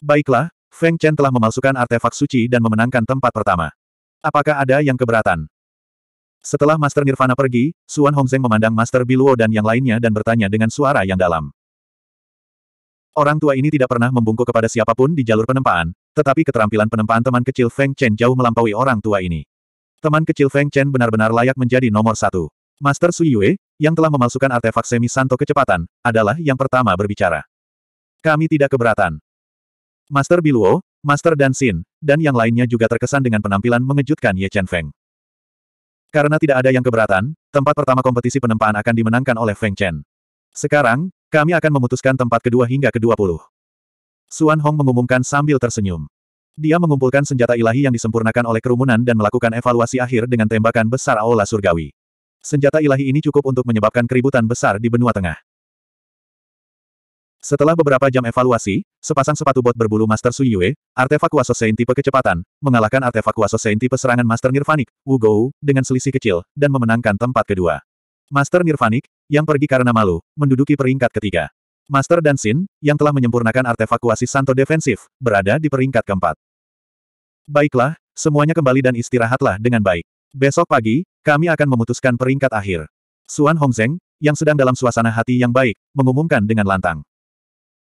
Baiklah, Feng Chen telah memalsukan artefak suci dan memenangkan tempat pertama. Apakah ada yang keberatan? Setelah Master Nirvana pergi, Suan Hongzeng memandang Master Biluo dan yang lainnya dan bertanya dengan suara yang dalam. Orang tua ini tidak pernah membungkuk kepada siapapun di jalur penempaan, tetapi keterampilan penempaan teman kecil Feng Chen jauh melampaui orang tua ini. Teman kecil Feng Chen benar-benar layak menjadi nomor satu. Master Su Yue, yang telah memalsukan artefak semi santo kecepatan, adalah yang pertama berbicara. Kami tidak keberatan. Master Biluo, Master Dan Xin, dan yang lainnya juga terkesan dengan penampilan mengejutkan Ye Chen Feng. Karena tidak ada yang keberatan, tempat pertama kompetisi penempaan akan dimenangkan oleh Feng Chen. Sekarang, kami akan memutuskan tempat kedua hingga ke-20. Suan Hong mengumumkan sambil tersenyum. Dia mengumpulkan senjata ilahi yang disempurnakan oleh kerumunan dan melakukan evaluasi akhir dengan tembakan besar Aula Surgawi. Senjata ilahi ini cukup untuk menyebabkan keributan besar di benua tengah. Setelah beberapa jam evaluasi, sepasang sepatu bot berbulu Master Yue, artefak kuasa Sein tipe kecepatan, mengalahkan artefak kuasa Sein tipe serangan Master Nirvanik, Gou, dengan selisih kecil, dan memenangkan tempat kedua. Master Nirvanik, yang pergi karena malu, menduduki peringkat ketiga. Master Dansin, yang telah menyempurnakan artefak kuasi Santo defensif, berada di peringkat keempat. Baiklah, semuanya kembali dan istirahatlah dengan baik. Besok pagi, kami akan memutuskan peringkat akhir. Suan Hongzeng, yang sedang dalam suasana hati yang baik, mengumumkan dengan lantang.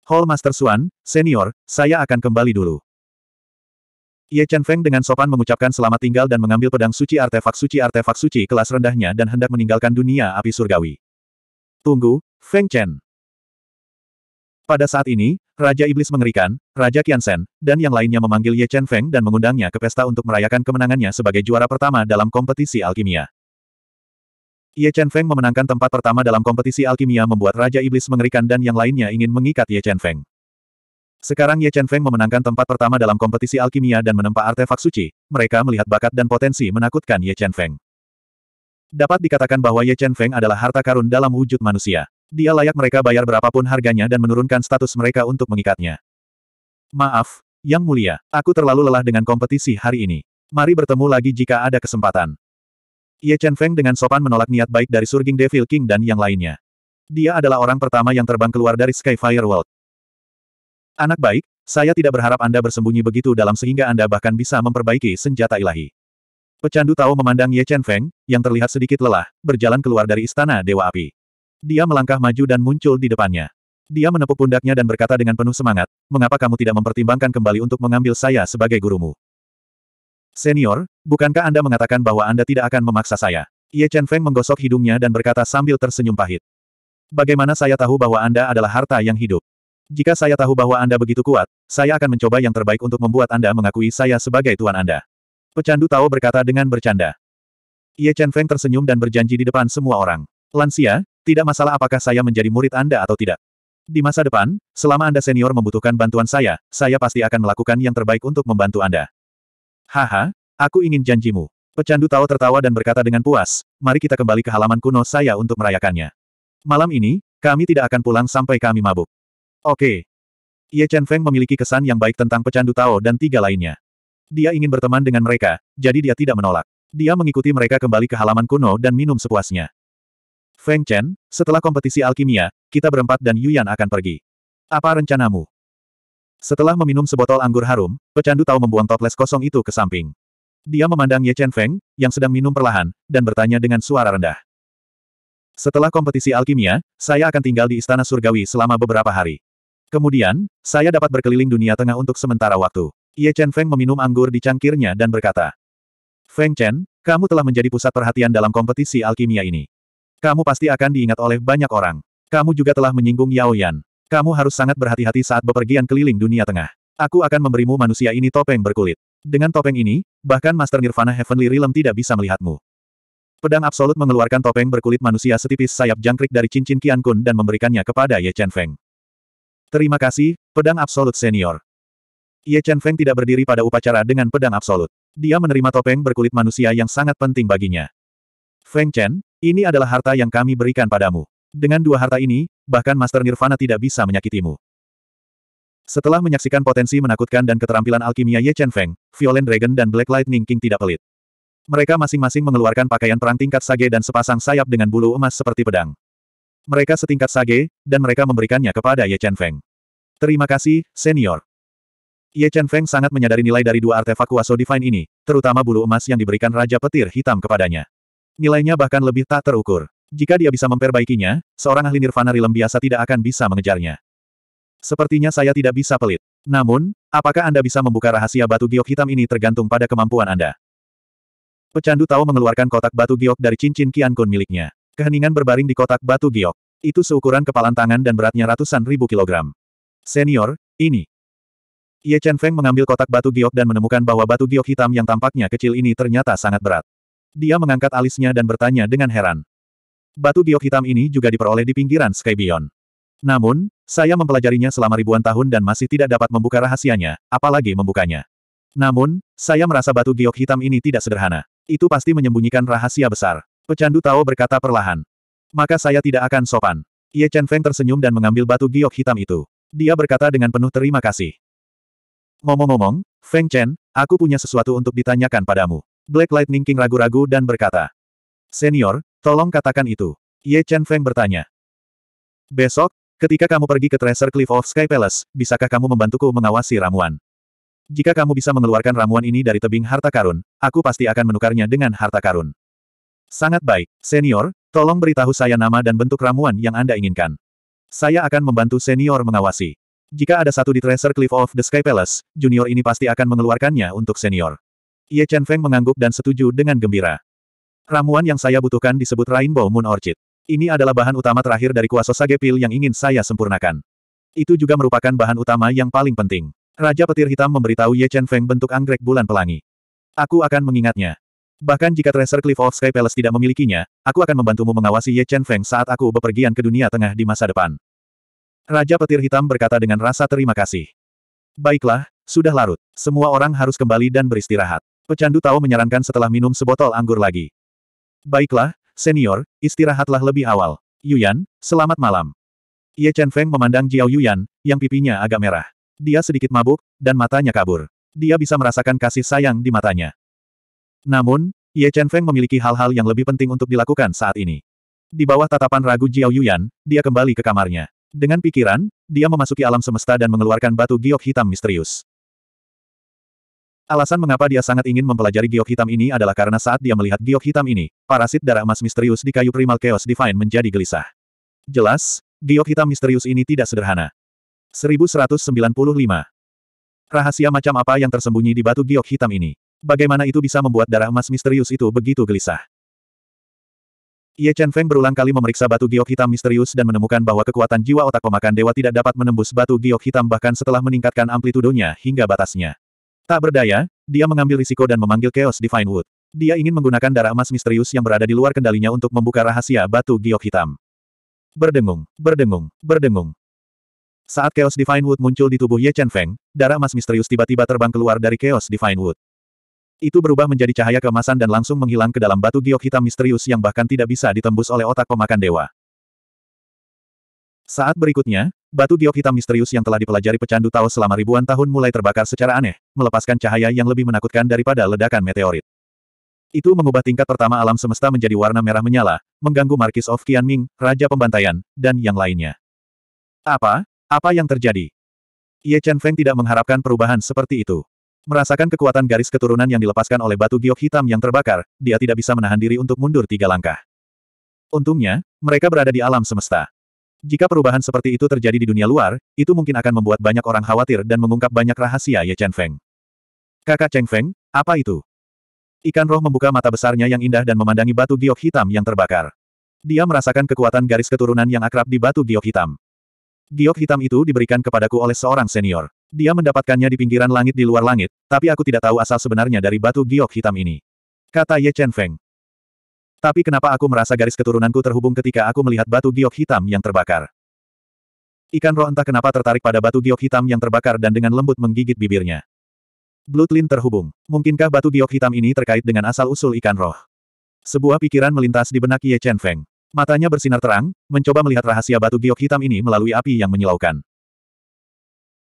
Hall Master Suan, senior, saya akan kembali dulu. Ye Chen Feng dengan sopan mengucapkan selamat tinggal dan mengambil pedang suci artefak suci artefak suci kelas rendahnya dan hendak meninggalkan dunia api surgawi. Tunggu, Feng Chen. Pada saat ini, Raja Iblis mengerikan, Raja Qian Shen, dan yang lainnya memanggil Ye Chen Feng dan mengundangnya ke pesta untuk merayakan kemenangannya sebagai juara pertama dalam kompetisi alkimia. Ye Chen Feng memenangkan tempat pertama dalam kompetisi alkimia membuat Raja Iblis mengerikan dan yang lainnya ingin mengikat Ye Chen Feng. Sekarang Ye Chen Feng memenangkan tempat pertama dalam kompetisi alkimia dan menempa artefak suci, mereka melihat bakat dan potensi menakutkan Ye Chen Feng. Dapat dikatakan bahwa Ye Chen Feng adalah harta karun dalam wujud manusia. Dia layak mereka bayar berapapun harganya dan menurunkan status mereka untuk mengikatnya. Maaf, Yang Mulia, aku terlalu lelah dengan kompetisi hari ini. Mari bertemu lagi jika ada kesempatan. Ye Chen Feng dengan sopan menolak niat baik dari Surging Devil King dan yang lainnya. Dia adalah orang pertama yang terbang keluar dari Skyfire World. Anak baik, saya tidak berharap Anda bersembunyi begitu dalam sehingga Anda bahkan bisa memperbaiki senjata ilahi. Pecandu tahu memandang Ye Chen Feng, yang terlihat sedikit lelah, berjalan keluar dari istana Dewa Api. Dia melangkah maju dan muncul di depannya. Dia menepuk pundaknya dan berkata dengan penuh semangat, mengapa kamu tidak mempertimbangkan kembali untuk mengambil saya sebagai gurumu? Senior, bukankah Anda mengatakan bahwa Anda tidak akan memaksa saya? Ye Chen Feng menggosok hidungnya dan berkata sambil tersenyum pahit. Bagaimana saya tahu bahwa Anda adalah harta yang hidup? Jika saya tahu bahwa Anda begitu kuat, saya akan mencoba yang terbaik untuk membuat Anda mengakui saya sebagai tuan Anda. Pecandu Tao berkata dengan bercanda. Ye Chen Feng tersenyum dan berjanji di depan semua orang. Lansia, tidak masalah apakah saya menjadi murid Anda atau tidak. Di masa depan, selama Anda senior membutuhkan bantuan saya, saya pasti akan melakukan yang terbaik untuk membantu Anda. Haha, aku ingin janjimu. Pecandu Tao tertawa dan berkata dengan puas, mari kita kembali ke halaman kuno saya untuk merayakannya. Malam ini, kami tidak akan pulang sampai kami mabuk. Oke. Ye Chen Feng memiliki kesan yang baik tentang pecandu Tao dan tiga lainnya. Dia ingin berteman dengan mereka, jadi dia tidak menolak. Dia mengikuti mereka kembali ke halaman kuno dan minum sepuasnya. Feng Chen, setelah kompetisi alkimia, kita berempat dan Yuyan akan pergi. Apa rencanamu? Setelah meminum sebotol anggur harum, pecandu tahu membuang toples kosong itu ke samping. Dia memandang Ye Chen Feng, yang sedang minum perlahan, dan bertanya dengan suara rendah. Setelah kompetisi alkimia, saya akan tinggal di Istana Surgawi selama beberapa hari. Kemudian, saya dapat berkeliling dunia tengah untuk sementara waktu. Ye Chen Feng meminum anggur di cangkirnya dan berkata, Feng Chen, kamu telah menjadi pusat perhatian dalam kompetisi alkimia ini. Kamu pasti akan diingat oleh banyak orang. Kamu juga telah menyinggung Yao Yan. Kamu harus sangat berhati-hati saat bepergian keliling dunia tengah. Aku akan memberimu manusia ini topeng berkulit. Dengan topeng ini, bahkan Master Nirvana Heavenly Realm tidak bisa melihatmu. Pedang Absolut mengeluarkan topeng berkulit manusia setipis sayap jangkrik dari cincin Qian Kun dan memberikannya kepada Ye Chen Feng. Terima kasih, Pedang Absolut Senior. Ye Chen Feng tidak berdiri pada upacara dengan pedang absolut. Dia menerima topeng berkulit manusia yang sangat penting baginya. Feng Chen, ini adalah harta yang kami berikan padamu. Dengan dua harta ini, bahkan Master Nirvana tidak bisa menyakitimu. Setelah menyaksikan potensi menakutkan dan keterampilan alkimia Ye Chen Feng, Violent Dragon dan Black Lightning King tidak pelit. Mereka masing-masing mengeluarkan pakaian perang tingkat sage dan sepasang sayap dengan bulu emas seperti pedang. Mereka setingkat sage, dan mereka memberikannya kepada Ye Chen Feng. Terima kasih, senior. Ye Chen Feng sangat menyadari nilai dari dua artefak kuaso divine ini, terutama bulu emas yang diberikan Raja Petir Hitam kepadanya. Nilainya bahkan lebih tak terukur. Jika dia bisa memperbaikinya, seorang ahli nirvana rilem biasa tidak akan bisa mengejarnya. Sepertinya saya tidak bisa pelit. Namun, apakah Anda bisa membuka rahasia batu giok hitam ini tergantung pada kemampuan Anda? Pecandu tahu mengeluarkan kotak batu giok dari cincin Kian Kun miliknya. Keheningan berbaring di kotak batu giok. Itu seukuran kepalan tangan dan beratnya ratusan ribu kilogram. Senior, ini. Ye Chen Feng mengambil kotak batu giok dan menemukan bahwa batu giok hitam yang tampaknya kecil ini ternyata sangat berat. Dia mengangkat alisnya dan bertanya dengan heran. Batu giok hitam ini juga diperoleh di pinggiran Sky Beyond. Namun, saya mempelajarinya selama ribuan tahun dan masih tidak dapat membuka rahasianya, apalagi membukanya. Namun, saya merasa batu giok hitam ini tidak sederhana. Itu pasti menyembunyikan rahasia besar. Pecandu Tao berkata perlahan. Maka saya tidak akan sopan. Ye Chen Feng tersenyum dan mengambil batu giok hitam itu. Dia berkata dengan penuh terima kasih. Ngomong-ngomong, Feng Chen, aku punya sesuatu untuk ditanyakan padamu. Black Lightning King ragu-ragu dan berkata. Senior, Tolong katakan itu. Ye Chen Feng bertanya. Besok, ketika kamu pergi ke Treasure Cliff of Sky Palace, bisakah kamu membantuku mengawasi ramuan? Jika kamu bisa mengeluarkan ramuan ini dari tebing harta karun, aku pasti akan menukarnya dengan harta karun. Sangat baik, senior, tolong beritahu saya nama dan bentuk ramuan yang Anda inginkan. Saya akan membantu senior mengawasi. Jika ada satu di Treasure Cliff of the Sky Palace, junior ini pasti akan mengeluarkannya untuk senior. Ye Chen Feng mengangguk dan setuju dengan gembira. Ramuan yang saya butuhkan disebut Rainbow Moon Orchid. Ini adalah bahan utama terakhir dari kuasa Sage Pil yang ingin saya sempurnakan. Itu juga merupakan bahan utama yang paling penting. Raja Petir Hitam memberitahu Ye Chen Feng bentuk anggrek bulan pelangi. Aku akan mengingatnya. Bahkan jika Treasure Cliff of Sky Palace tidak memilikinya, aku akan membantumu mengawasi Ye Chen Feng saat aku bepergian ke dunia tengah di masa depan. Raja Petir Hitam berkata dengan rasa terima kasih. Baiklah, sudah larut. Semua orang harus kembali dan beristirahat. Pecandu Tao menyarankan setelah minum sebotol anggur lagi. Baiklah, senior, istirahatlah lebih awal. Yuyan, selamat malam. Ye Chen Feng memandang Jiao Yuyan, yang pipinya agak merah. Dia sedikit mabuk, dan matanya kabur. Dia bisa merasakan kasih sayang di matanya. Namun, Ye Chen Feng memiliki hal-hal yang lebih penting untuk dilakukan saat ini. Di bawah tatapan ragu Jiao Yuyan, dia kembali ke kamarnya. Dengan pikiran, dia memasuki alam semesta dan mengeluarkan batu giok hitam misterius. Alasan mengapa dia sangat ingin mempelajari giok hitam ini adalah karena saat dia melihat giok hitam ini, parasit darah emas misterius di kayu primal Chaos Divine menjadi gelisah. Jelas, giok hitam misterius ini tidak sederhana. 1195. Rahasia macam apa yang tersembunyi di batu giok hitam ini? Bagaimana itu bisa membuat darah emas misterius itu begitu gelisah? Ye Chen Feng berulang kali memeriksa batu giok hitam misterius dan menemukan bahwa kekuatan jiwa otak pemakan dewa tidak dapat menembus batu giok hitam bahkan setelah meningkatkan amplitudonya hingga batasnya. Tak berdaya, dia mengambil risiko dan memanggil Chaos Divine Wood. Dia ingin menggunakan darah emas misterius yang berada di luar kendalinya untuk membuka rahasia batu giok hitam. Berdengung, berdengung, berdengung. Saat Chaos Divine Wood muncul di tubuh Ye Chen Feng, darah emas misterius tiba-tiba terbang keluar dari Chaos Divine Wood. Itu berubah menjadi cahaya keemasan dan langsung menghilang ke dalam batu giok hitam misterius yang bahkan tidak bisa ditembus oleh otak pemakan dewa. Saat berikutnya, batu giok hitam misterius yang telah dipelajari pecandu Tao selama ribuan tahun mulai terbakar secara aneh, melepaskan cahaya yang lebih menakutkan daripada ledakan meteorit. Itu mengubah tingkat pertama alam semesta menjadi warna merah menyala, mengganggu Marquis of Qianming, Raja Pembantaian, dan yang lainnya. Apa? Apa yang terjadi? Ye Chen Feng tidak mengharapkan perubahan seperti itu. Merasakan kekuatan garis keturunan yang dilepaskan oleh batu giok hitam yang terbakar, dia tidak bisa menahan diri untuk mundur tiga langkah. Untungnya, mereka berada di alam semesta. Jika perubahan seperti itu terjadi di dunia luar, itu mungkin akan membuat banyak orang khawatir dan mengungkap banyak rahasia Ye Chen Feng. Kakak Cheng Feng, apa itu? Ikan roh membuka mata besarnya yang indah dan memandangi batu giok hitam yang terbakar. Dia merasakan kekuatan garis keturunan yang akrab di batu giok hitam. Giok hitam itu diberikan kepadaku oleh seorang senior. Dia mendapatkannya di pinggiran langit di luar langit, tapi aku tidak tahu asal sebenarnya dari batu giok hitam ini. Kata Ye Chen Feng. Tapi kenapa aku merasa garis keturunanku terhubung ketika aku melihat batu giok hitam yang terbakar? Ikan roh entah kenapa tertarik pada batu giok hitam yang terbakar dan dengan lembut menggigit bibirnya. Bloodline terhubung. Mungkinkah batu giok hitam ini terkait dengan asal-usul ikan roh? Sebuah pikiran melintas di benak Ye Chen Feng. Matanya bersinar terang, mencoba melihat rahasia batu giok hitam ini melalui api yang menyilaukan.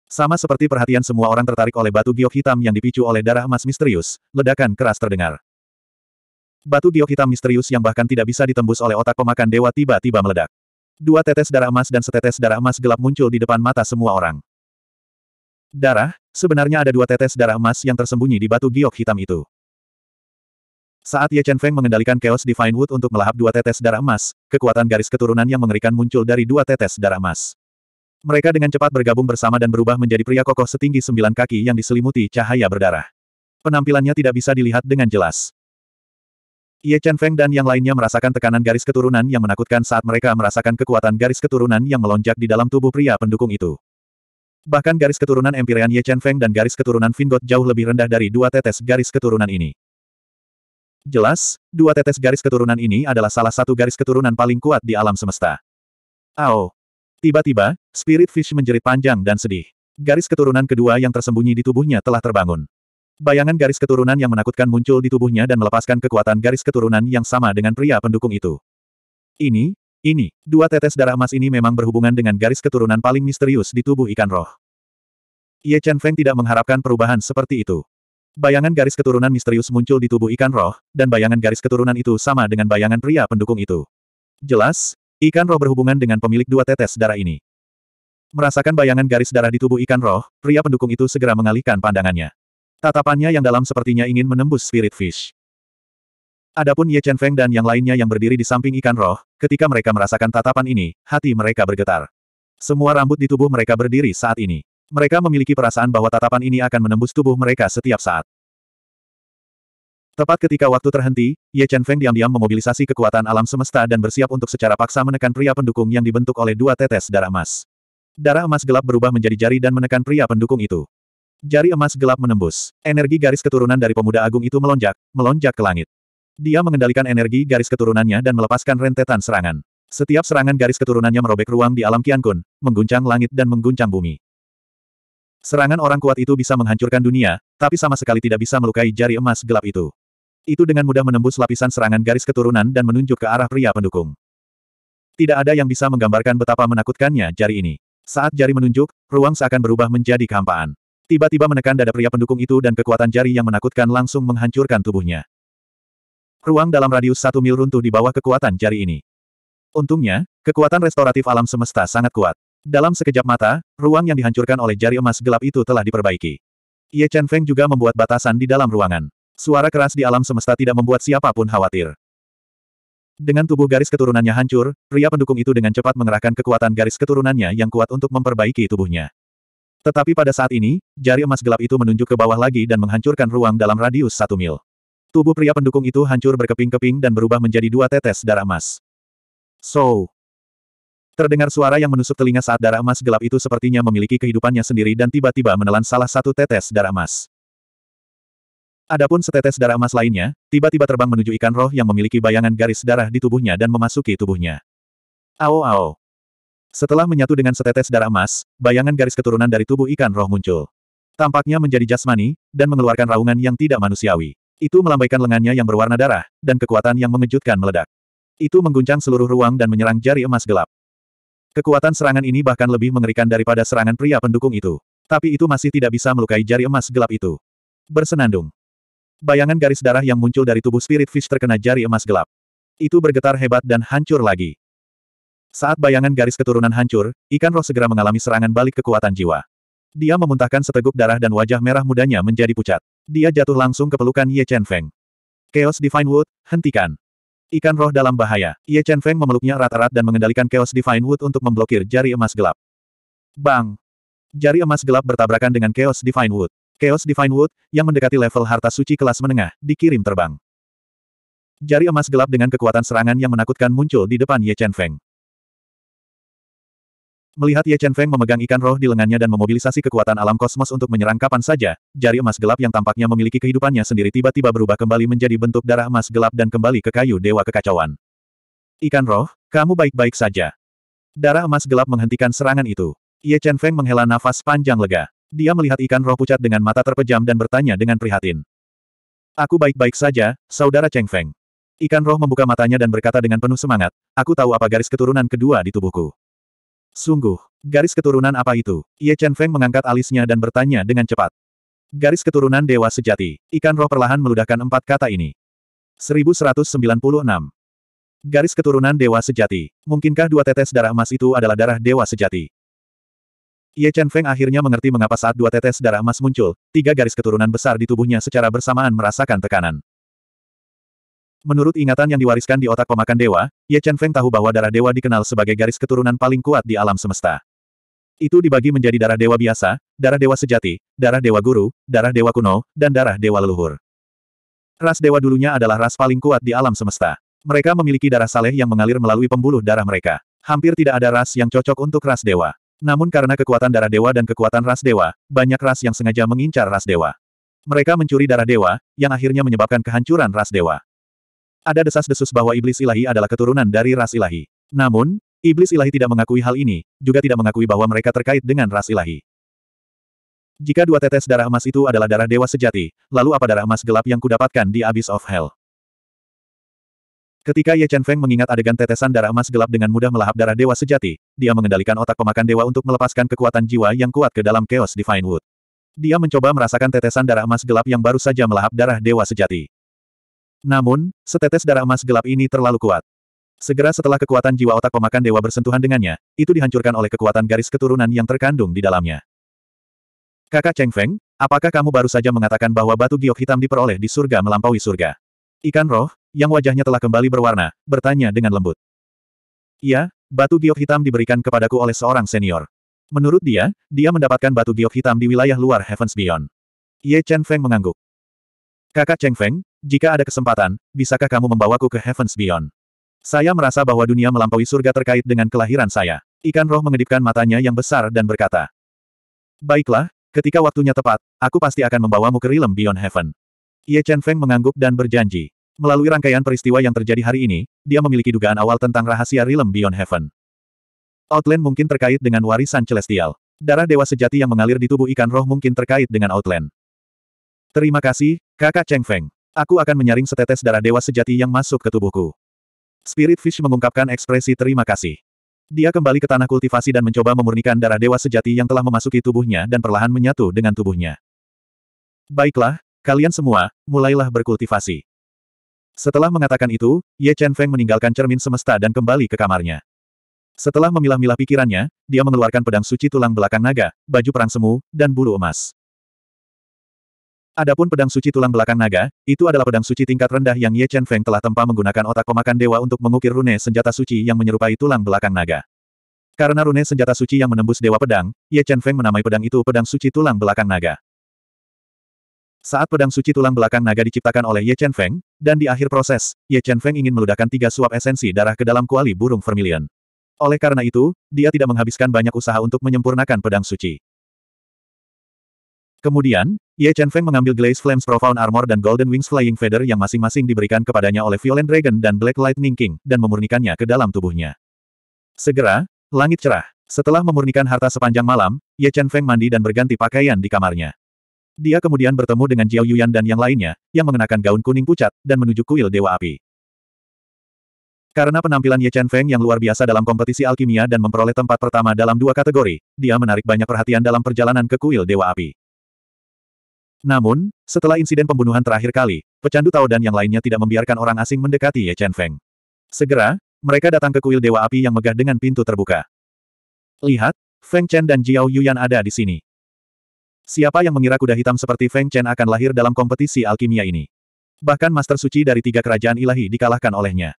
Sama seperti perhatian semua orang tertarik oleh batu giok hitam yang dipicu oleh darah emas misterius, ledakan keras terdengar. Batu giok hitam misterius yang bahkan tidak bisa ditembus oleh otak pemakan dewa tiba-tiba meledak. Dua tetes darah emas dan setetes darah emas gelap muncul di depan mata semua orang. Darah, sebenarnya ada dua tetes darah emas yang tersembunyi di batu giok hitam itu. Saat Ye Chen Feng mengendalikan Chaos Divine Wood untuk melahap dua tetes darah emas, kekuatan garis keturunan yang mengerikan muncul dari dua tetes darah emas. Mereka dengan cepat bergabung bersama dan berubah menjadi pria kokoh setinggi sembilan kaki yang diselimuti cahaya berdarah. Penampilannya tidak bisa dilihat dengan jelas. Ye Chen Feng dan yang lainnya merasakan tekanan garis keturunan yang menakutkan saat mereka merasakan kekuatan garis keturunan yang melonjak di dalam tubuh pria pendukung itu. Bahkan garis keturunan Empyrean Ye Chen Feng dan garis keturunan Vingot jauh lebih rendah dari dua tetes garis keturunan ini. Jelas, dua tetes garis keturunan ini adalah salah satu garis keturunan paling kuat di alam semesta. Ao. Tiba-tiba, Spirit Fish menjerit panjang dan sedih. Garis keturunan kedua yang tersembunyi di tubuhnya telah terbangun. Bayangan garis keturunan yang menakutkan muncul di tubuhnya dan melepaskan kekuatan garis keturunan yang sama dengan pria pendukung itu. Ini, ini, dua tetes darah emas ini memang berhubungan dengan garis keturunan paling misterius di tubuh ikan roh. Ye Chen Feng tidak mengharapkan perubahan seperti itu. Bayangan garis keturunan misterius muncul di tubuh ikan roh, dan bayangan garis keturunan itu sama dengan bayangan pria pendukung itu. Jelas, ikan roh berhubungan dengan pemilik dua tetes darah ini. Merasakan bayangan garis darah di tubuh ikan roh, pria pendukung itu segera mengalihkan pandangannya. Tatapannya yang dalam sepertinya ingin menembus Spirit Fish. Adapun Ye Chen Feng dan yang lainnya yang berdiri di samping ikan roh, ketika mereka merasakan tatapan ini, hati mereka bergetar. Semua rambut di tubuh mereka berdiri saat ini. Mereka memiliki perasaan bahwa tatapan ini akan menembus tubuh mereka setiap saat. Tepat ketika waktu terhenti, Ye Chen Feng diam-diam memobilisasi kekuatan alam semesta dan bersiap untuk secara paksa menekan pria pendukung yang dibentuk oleh dua tetes darah emas. Darah emas gelap berubah menjadi jari dan menekan pria pendukung itu. Jari emas gelap menembus. Energi garis keturunan dari pemuda agung itu melonjak, melonjak ke langit. Dia mengendalikan energi garis keturunannya dan melepaskan rentetan serangan. Setiap serangan garis keturunannya merobek ruang di alam Kiankun, mengguncang langit dan mengguncang bumi. Serangan orang kuat itu bisa menghancurkan dunia, tapi sama sekali tidak bisa melukai jari emas gelap itu. Itu dengan mudah menembus lapisan serangan garis keturunan dan menunjuk ke arah pria pendukung. Tidak ada yang bisa menggambarkan betapa menakutkannya jari ini. Saat jari menunjuk, ruang seakan berubah menjadi kehampaan. Tiba-tiba menekan dada pria pendukung itu dan kekuatan jari yang menakutkan langsung menghancurkan tubuhnya. Ruang dalam radius satu mil runtuh di bawah kekuatan jari ini. Untungnya, kekuatan restoratif alam semesta sangat kuat. Dalam sekejap mata, ruang yang dihancurkan oleh jari emas gelap itu telah diperbaiki. Ye Chen Feng juga membuat batasan di dalam ruangan. Suara keras di alam semesta tidak membuat siapapun khawatir. Dengan tubuh garis keturunannya hancur, pria pendukung itu dengan cepat mengerahkan kekuatan garis keturunannya yang kuat untuk memperbaiki tubuhnya. Tetapi pada saat ini, jari emas gelap itu menunjuk ke bawah lagi dan menghancurkan ruang dalam radius satu mil. Tubuh pria pendukung itu hancur berkeping-keping dan berubah menjadi dua tetes darah emas. So. Terdengar suara yang menusuk telinga saat darah emas gelap itu sepertinya memiliki kehidupannya sendiri dan tiba-tiba menelan salah satu tetes darah emas. Adapun setetes darah emas lainnya, tiba-tiba terbang menuju ikan roh yang memiliki bayangan garis darah di tubuhnya dan memasuki tubuhnya. Ao ao. Setelah menyatu dengan setetes darah emas, bayangan garis keturunan dari tubuh ikan roh muncul. Tampaknya menjadi jasmani, dan mengeluarkan raungan yang tidak manusiawi. Itu melambaikan lengannya yang berwarna darah, dan kekuatan yang mengejutkan meledak. Itu mengguncang seluruh ruang dan menyerang jari emas gelap. Kekuatan serangan ini bahkan lebih mengerikan daripada serangan pria pendukung itu. Tapi itu masih tidak bisa melukai jari emas gelap itu. Bersenandung. Bayangan garis darah yang muncul dari tubuh Spirit Fish terkena jari emas gelap. Itu bergetar hebat dan hancur lagi. Saat bayangan garis keturunan hancur, ikan roh segera mengalami serangan balik kekuatan jiwa. Dia memuntahkan seteguk darah dan wajah merah mudanya menjadi pucat. Dia jatuh langsung ke pelukan Ye Chen Feng. Chaos Divine Wood, hentikan. Ikan roh dalam bahaya. Ye Chen Feng memeluknya rata-rat dan mengendalikan Chaos Divine Wood untuk memblokir jari emas gelap. Bang! Jari emas gelap bertabrakan dengan Chaos Divine Wood. Chaos Divine Wood, yang mendekati level harta suci kelas menengah, dikirim terbang. Jari emas gelap dengan kekuatan serangan yang menakutkan muncul di depan Ye Chen Feng. Melihat Ye Chen Feng memegang ikan roh di lengannya dan memobilisasi kekuatan alam kosmos untuk menyerang kapan saja, jari emas gelap yang tampaknya memiliki kehidupannya sendiri tiba-tiba berubah kembali menjadi bentuk darah emas gelap dan kembali ke kayu dewa kekacauan. Ikan roh, kamu baik-baik saja. Darah emas gelap menghentikan serangan itu. Ye Chen Feng menghela nafas panjang lega. Dia melihat ikan roh pucat dengan mata terpejam dan bertanya dengan prihatin. Aku baik-baik saja, saudara Cheng Feng. Ikan roh membuka matanya dan berkata dengan penuh semangat, aku tahu apa garis keturunan kedua di tubuhku. Sungguh, garis keturunan apa itu? Ye Chen Feng mengangkat alisnya dan bertanya dengan cepat. Garis keturunan dewa sejati, ikan roh perlahan meludahkan empat kata ini. 1196. Garis keturunan dewa sejati, mungkinkah dua tetes darah emas itu adalah darah dewa sejati? Ye Chen Feng akhirnya mengerti mengapa saat dua tetes darah emas muncul, tiga garis keturunan besar di tubuhnya secara bersamaan merasakan tekanan. Menurut ingatan yang diwariskan di otak pemakan dewa, Ye Chen Feng tahu bahwa darah dewa dikenal sebagai garis keturunan paling kuat di alam semesta. Itu dibagi menjadi darah dewa biasa, darah dewa sejati, darah dewa guru, darah dewa kuno, dan darah dewa leluhur. Ras dewa dulunya adalah ras paling kuat di alam semesta. Mereka memiliki darah saleh yang mengalir melalui pembuluh darah mereka. Hampir tidak ada ras yang cocok untuk ras dewa. Namun karena kekuatan darah dewa dan kekuatan ras dewa, banyak ras yang sengaja mengincar ras dewa. Mereka mencuri darah dewa, yang akhirnya menyebabkan kehancuran ras dewa. Ada desas-desus bahwa iblis ilahi adalah keturunan dari ras ilahi. Namun, iblis ilahi tidak mengakui hal ini, juga tidak mengakui bahwa mereka terkait dengan ras ilahi. Jika dua tetes darah emas itu adalah darah dewa sejati, lalu apa darah emas gelap yang kudapatkan di Abyss of Hell? Ketika Ye Chen Feng mengingat adegan tetesan darah emas gelap dengan mudah melahap darah dewa sejati, dia mengendalikan otak pemakan dewa untuk melepaskan kekuatan jiwa yang kuat ke dalam Chaos Divine Wood. Dia mencoba merasakan tetesan darah emas gelap yang baru saja melahap darah dewa sejati. Namun, setetes darah emas gelap ini terlalu kuat. Segera setelah kekuatan jiwa otak pemakan dewa bersentuhan dengannya, itu dihancurkan oleh kekuatan garis keturunan yang terkandung di dalamnya. Kakak Cheng Feng, apakah kamu baru saja mengatakan bahwa batu giok hitam diperoleh di surga melampaui surga? Ikan roh, yang wajahnya telah kembali berwarna, bertanya dengan lembut. Iya, batu giok hitam diberikan kepadaku oleh seorang senior. Menurut dia, dia mendapatkan batu giok hitam di wilayah luar Heavens Beyond. Ye Chen Feng mengangguk. Kakak Cheng Feng, jika ada kesempatan, bisakah kamu membawaku ke Heavens Beyond? Saya merasa bahwa dunia melampaui surga terkait dengan kelahiran saya. Ikan roh mengedipkan matanya yang besar dan berkata, Baiklah, ketika waktunya tepat, aku pasti akan membawamu ke realm Beyond Heaven. Ye Chen Feng mengangguk dan berjanji. Melalui rangkaian peristiwa yang terjadi hari ini, dia memiliki dugaan awal tentang rahasia realm Beyond Heaven. Outland mungkin terkait dengan warisan celestial. Darah dewa sejati yang mengalir di tubuh ikan roh mungkin terkait dengan Outland. Terima kasih, kakak Cheng Feng. Aku akan menyaring setetes darah dewa sejati yang masuk ke tubuhku. Spirit Fish mengungkapkan ekspresi terima kasih. Dia kembali ke tanah kultivasi dan mencoba memurnikan darah dewa sejati yang telah memasuki tubuhnya dan perlahan menyatu dengan tubuhnya. Baiklah, kalian semua, mulailah berkultivasi. Setelah mengatakan itu, Ye Chen Feng meninggalkan cermin semesta dan kembali ke kamarnya. Setelah memilah-milah pikirannya, dia mengeluarkan pedang suci tulang belakang naga, baju perang semu, dan bulu emas. Adapun pedang suci tulang belakang naga, itu adalah pedang suci tingkat rendah yang Ye Chen Feng telah tempa menggunakan otak pemakan dewa untuk mengukir rune senjata suci yang menyerupai tulang belakang naga. Karena rune senjata suci yang menembus dewa pedang, Ye Chen Feng menamai pedang itu pedang suci tulang belakang naga. Saat pedang suci tulang belakang naga diciptakan oleh Ye Chen Feng, dan di akhir proses, Ye Chen Feng ingin meludahkan tiga suap esensi darah ke dalam kuali burung vermilion. Oleh karena itu, dia tidak menghabiskan banyak usaha untuk menyempurnakan pedang suci. Kemudian, Ye Chen Feng mengambil Glaze Flames Profound Armor dan Golden Wings Flying Feather yang masing-masing diberikan kepadanya oleh Violent Dragon dan Black Lightning King, dan memurnikannya ke dalam tubuhnya. Segera, langit cerah. Setelah memurnikan harta sepanjang malam, Ye Chen Feng mandi dan berganti pakaian di kamarnya. Dia kemudian bertemu dengan Jiao Yuan dan yang lainnya, yang mengenakan gaun kuning pucat, dan menuju kuil Dewa Api. Karena penampilan Ye Chen Feng yang luar biasa dalam kompetisi alkimia dan memperoleh tempat pertama dalam dua kategori, dia menarik banyak perhatian dalam perjalanan ke kuil Dewa Api. Namun, setelah insiden pembunuhan terakhir kali, pecandu Tao dan yang lainnya tidak membiarkan orang asing mendekati Ye Chen Feng. Segera, mereka datang ke kuil Dewa Api yang megah dengan pintu terbuka. Lihat, Feng Chen dan Jiao Yuan ada di sini. Siapa yang mengira kuda hitam seperti Feng Chen akan lahir dalam kompetisi alkimia ini? Bahkan Master Suci dari tiga kerajaan ilahi dikalahkan olehnya.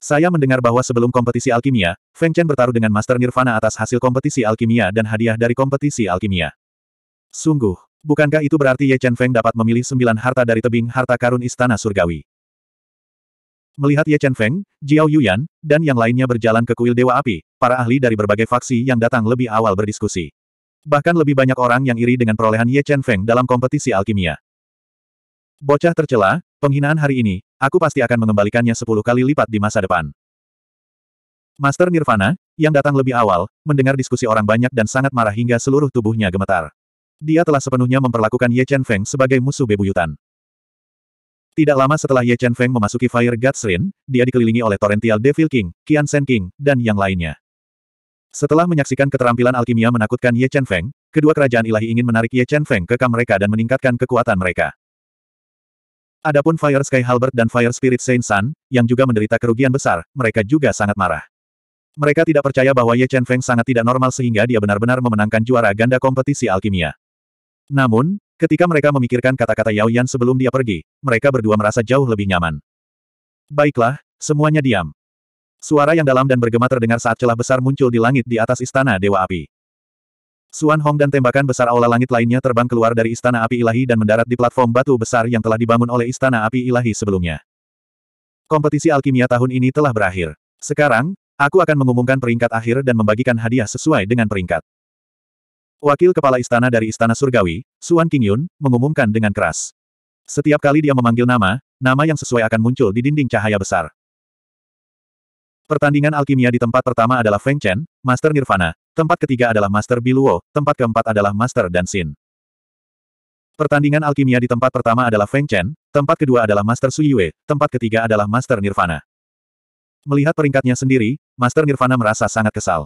Saya mendengar bahwa sebelum kompetisi alkimia, Feng Chen bertaruh dengan Master Nirvana atas hasil kompetisi alkimia dan hadiah dari kompetisi alkimia. Sungguh, Bukankah itu berarti Ye Chen Feng dapat memilih sembilan harta dari tebing harta karun istana surgawi? Melihat Ye Chen Feng, Jiao Yuyan, dan yang lainnya berjalan ke kuil Dewa Api, para ahli dari berbagai faksi yang datang lebih awal berdiskusi. Bahkan lebih banyak orang yang iri dengan perolehan Ye Chen Feng dalam kompetisi alkimia. Bocah tercela, penghinaan hari ini, aku pasti akan mengembalikannya sepuluh kali lipat di masa depan. Master Nirvana, yang datang lebih awal, mendengar diskusi orang banyak dan sangat marah hingga seluruh tubuhnya gemetar. Dia telah sepenuhnya memperlakukan Ye Chen Feng sebagai musuh bebuyutan. Tidak lama setelah Ye Chen Feng memasuki Fire God's Rin, dia dikelilingi oleh Torrential Devil King, Qian Shen King, dan yang lainnya. Setelah menyaksikan keterampilan alkimia menakutkan Ye Chen Feng, kedua kerajaan ilahi ingin menarik Ye Chen Feng ke kam mereka dan meningkatkan kekuatan mereka. Adapun Fire Sky Halbert dan Fire Spirit Saint Sun, yang juga menderita kerugian besar, mereka juga sangat marah. Mereka tidak percaya bahwa Ye Chen Feng sangat tidak normal sehingga dia benar-benar memenangkan juara ganda kompetisi alkimia. Namun, ketika mereka memikirkan kata-kata Yao Yan sebelum dia pergi, mereka berdua merasa jauh lebih nyaman. Baiklah, semuanya diam. Suara yang dalam dan bergema terdengar saat celah besar muncul di langit di atas istana Dewa Api. Suan Hong dan tembakan besar aula langit lainnya terbang keluar dari istana api ilahi dan mendarat di platform batu besar yang telah dibangun oleh istana api ilahi sebelumnya. Kompetisi alkimia tahun ini telah berakhir. Sekarang, aku akan mengumumkan peringkat akhir dan membagikan hadiah sesuai dengan peringkat. Wakil Kepala Istana dari Istana Surgawi, Suan Qingyun, mengumumkan dengan keras. Setiap kali dia memanggil nama, nama yang sesuai akan muncul di dinding cahaya besar. Pertandingan alkimia di tempat pertama adalah Feng Chen, Master Nirvana, tempat ketiga adalah Master Biluo, tempat keempat adalah Master Dansin. Pertandingan alkimia di tempat pertama adalah Feng Chen, tempat kedua adalah Master Suyue, tempat ketiga adalah Master Nirvana. Melihat peringkatnya sendiri, Master Nirvana merasa sangat kesal.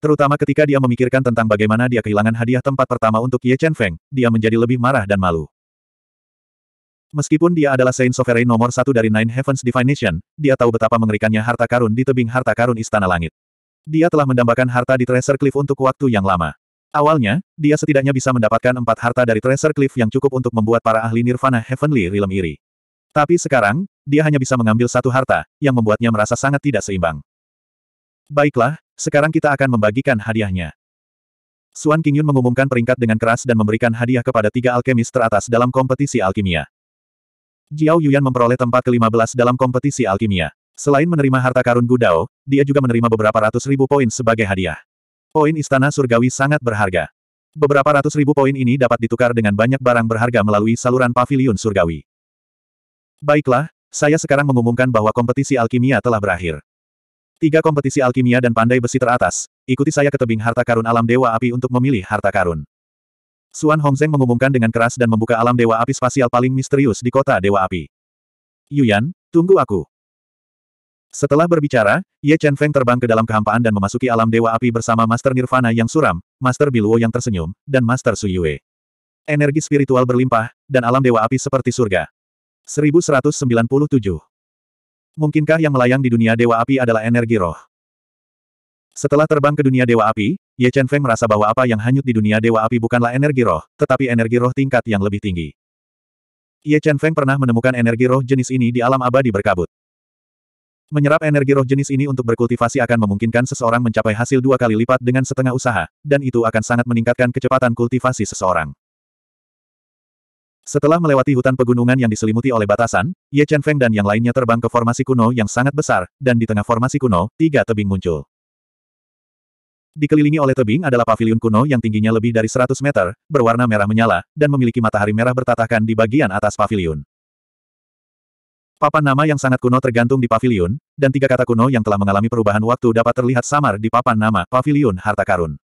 Terutama ketika dia memikirkan tentang bagaimana dia kehilangan hadiah tempat pertama untuk Ye Chen Feng, dia menjadi lebih marah dan malu. Meskipun dia adalah Saint Sovereign nomor satu dari Nine Heavens Divination, dia tahu betapa mengerikannya harta karun di tebing harta karun Istana Langit. Dia telah mendambakan harta di Treasure Cliff untuk waktu yang lama. Awalnya, dia setidaknya bisa mendapatkan empat harta dari Treasure Cliff yang cukup untuk membuat para ahli Nirvana Heavenly Realm iri. Tapi sekarang, dia hanya bisa mengambil satu harta, yang membuatnya merasa sangat tidak seimbang. Baiklah, sekarang kita akan membagikan hadiahnya. Suan Qingyun mengumumkan peringkat dengan keras dan memberikan hadiah kepada tiga alkemis teratas dalam kompetisi alkimia. Jiao Yuan memperoleh tempat ke-15 dalam kompetisi alkimia. Selain menerima harta karun Gudao, dia juga menerima beberapa ratus ribu poin sebagai hadiah. Poin Istana Surgawi sangat berharga. Beberapa ratus ribu poin ini dapat ditukar dengan banyak barang berharga melalui saluran pavilion surgawi. Baiklah, saya sekarang mengumumkan bahwa kompetisi alkimia telah berakhir. Tiga kompetisi alkimia dan pandai besi teratas, ikuti saya ke tebing harta karun alam Dewa Api untuk memilih harta karun. Suan Hongzeng mengumumkan dengan keras dan membuka alam Dewa Api spasial paling misterius di kota Dewa Api. Yuyan, tunggu aku. Setelah berbicara, Ye Chen Feng terbang ke dalam kehampaan dan memasuki alam Dewa Api bersama Master Nirvana yang suram, Master Biluo yang tersenyum, dan Master Su Yue. Energi spiritual berlimpah, dan alam Dewa Api seperti surga. 1197 Mungkinkah yang melayang di dunia Dewa Api adalah energi roh? Setelah terbang ke dunia Dewa Api, Ye Chen Feng merasa bahwa apa yang hanyut di dunia Dewa Api bukanlah energi roh, tetapi energi roh tingkat yang lebih tinggi. Ye Chen Feng pernah menemukan energi roh jenis ini di alam abadi berkabut. Menyerap energi roh jenis ini untuk berkultivasi akan memungkinkan seseorang mencapai hasil dua kali lipat dengan setengah usaha, dan itu akan sangat meningkatkan kecepatan kultivasi seseorang. Setelah melewati hutan pegunungan yang diselimuti oleh batasan, Ye Chen Feng dan yang lainnya terbang ke formasi kuno yang sangat besar, dan di tengah formasi kuno, tiga tebing muncul. Dikelilingi oleh tebing adalah pavilion kuno yang tingginya lebih dari 100 meter, berwarna merah menyala, dan memiliki matahari merah bertatahkan di bagian atas pavilion. Papan nama yang sangat kuno tergantung di pavilion, dan tiga kata kuno yang telah mengalami perubahan waktu dapat terlihat samar di papan nama pavilion harta karun.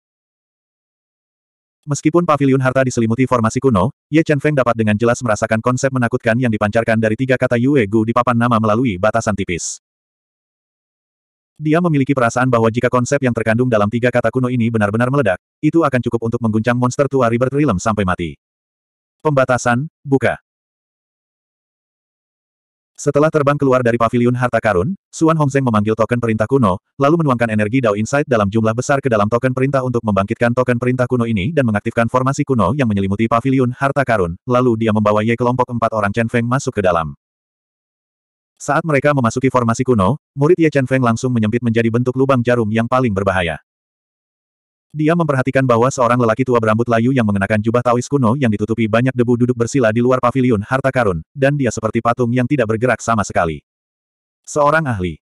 Meskipun pavilion harta diselimuti formasi kuno, Ye Chen Feng dapat dengan jelas merasakan konsep menakutkan yang dipancarkan dari tiga kata Yue Gu di papan nama melalui batasan tipis. Dia memiliki perasaan bahwa jika konsep yang terkandung dalam tiga kata kuno ini benar-benar meledak, itu akan cukup untuk mengguncang monster tua River Realm sampai mati. Pembatasan, buka. Setelah terbang keluar dari pavilion harta karun, Suan Hongzeng memanggil token perintah kuno, lalu menuangkan energi Dao Insight dalam jumlah besar ke dalam token perintah untuk membangkitkan token perintah kuno ini dan mengaktifkan formasi kuno yang menyelimuti pavilion harta karun, lalu dia membawa Ye kelompok empat orang Chen Feng masuk ke dalam. Saat mereka memasuki formasi kuno, murid Ye Chen Feng langsung menyempit menjadi bentuk lubang jarum yang paling berbahaya. Dia memperhatikan bahwa seorang lelaki tua berambut layu yang mengenakan jubah tawis kuno yang ditutupi banyak debu duduk bersila di luar pavilion harta karun, dan dia seperti patung yang tidak bergerak sama sekali. Seorang ahli.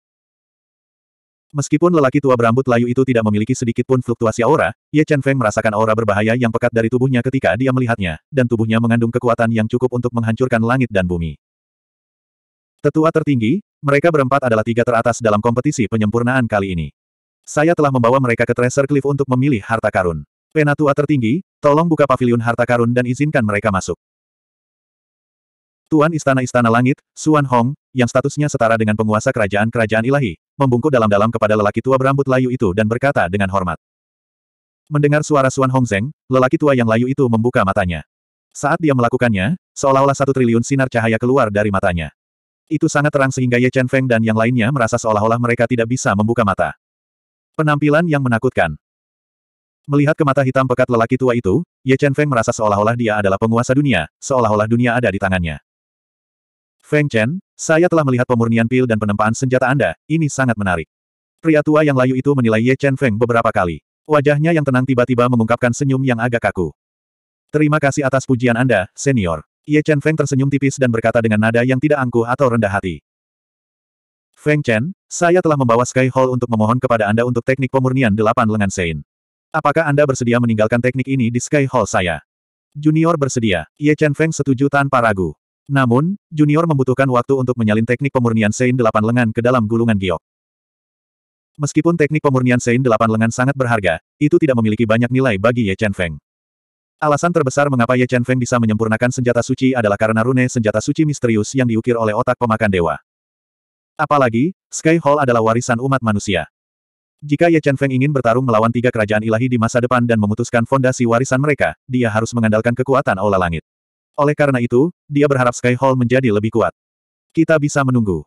Meskipun lelaki tua berambut layu itu tidak memiliki sedikit pun fluktuasi aura, Ye Chen Feng merasakan aura berbahaya yang pekat dari tubuhnya ketika dia melihatnya, dan tubuhnya mengandung kekuatan yang cukup untuk menghancurkan langit dan bumi. Tetua tertinggi, mereka berempat adalah tiga teratas dalam kompetisi penyempurnaan kali ini. Saya telah membawa mereka ke Treasure Cliff untuk memilih harta karun. Penatua tertinggi, tolong buka pavilion harta karun dan izinkan mereka masuk. Tuan Istana-Istana Langit, Suan Hong, yang statusnya setara dengan penguasa kerajaan-kerajaan ilahi, membungkuk dalam-dalam kepada lelaki tua berambut layu itu dan berkata dengan hormat. Mendengar suara Suan Hong Zeng, lelaki tua yang layu itu membuka matanya. Saat dia melakukannya, seolah-olah satu triliun sinar cahaya keluar dari matanya. Itu sangat terang sehingga Ye Chen Feng dan yang lainnya merasa seolah-olah mereka tidak bisa membuka mata. Penampilan yang menakutkan. Melihat ke mata hitam pekat lelaki tua itu, Ye Chen Feng merasa seolah-olah dia adalah penguasa dunia, seolah-olah dunia ada di tangannya. Feng Chen, saya telah melihat pemurnian pil dan penempaan senjata Anda, ini sangat menarik. Pria tua yang layu itu menilai Ye Chen Feng beberapa kali. Wajahnya yang tenang tiba-tiba mengungkapkan senyum yang agak kaku. Terima kasih atas pujian Anda, senior. Ye Chen Feng tersenyum tipis dan berkata dengan nada yang tidak angkuh atau rendah hati. Feng Chen, saya telah membawa Sky Hall untuk memohon kepada Anda untuk teknik pemurnian delapan lengan Sein. Apakah Anda bersedia meninggalkan teknik ini di Sky Hall saya? Junior bersedia. Ye Chen Feng setuju tanpa ragu. Namun, Junior membutuhkan waktu untuk menyalin teknik pemurnian Sein delapan lengan ke dalam gulungan giok. Meskipun teknik pemurnian Sein delapan lengan sangat berharga, itu tidak memiliki banyak nilai bagi Ye Chen Feng. Alasan terbesar mengapa Ye Chen Feng bisa menyempurnakan senjata suci adalah karena rune senjata suci misterius yang diukir oleh otak pemakan dewa. Apalagi, Sky Hall adalah warisan umat manusia. Jika Ye Chen Feng ingin bertarung melawan tiga kerajaan ilahi di masa depan dan memutuskan fondasi warisan mereka, dia harus mengandalkan kekuatan Aula Langit. Oleh karena itu, dia berharap Sky Hall menjadi lebih kuat. Kita bisa menunggu.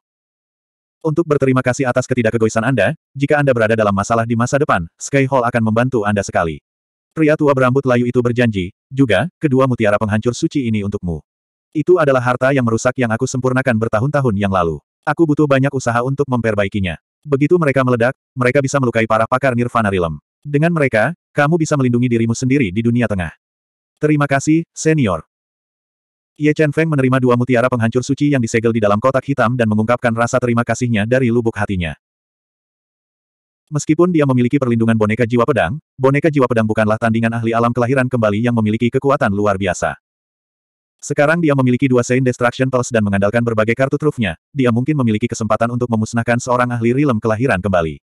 Untuk berterima kasih atas ketidakegoisan Anda, jika Anda berada dalam masalah di masa depan, Sky Hall akan membantu Anda sekali. Pria tua berambut layu itu berjanji, juga, kedua mutiara penghancur suci ini untukmu. Itu adalah harta yang merusak yang aku sempurnakan bertahun-tahun yang lalu. Aku butuh banyak usaha untuk memperbaikinya. Begitu mereka meledak, mereka bisa melukai para pakar Nirvana Realm. Dengan mereka, kamu bisa melindungi dirimu sendiri di dunia tengah. Terima kasih, senior. Ye Chen Feng menerima dua mutiara penghancur suci yang disegel di dalam kotak hitam dan mengungkapkan rasa terima kasihnya dari lubuk hatinya. Meskipun dia memiliki perlindungan boneka jiwa pedang, boneka jiwa pedang bukanlah tandingan ahli alam kelahiran kembali yang memiliki kekuatan luar biasa. Sekarang dia memiliki dua Sein Destruction Pulse dan mengandalkan berbagai kartu trufnya, dia mungkin memiliki kesempatan untuk memusnahkan seorang ahli rilem kelahiran kembali.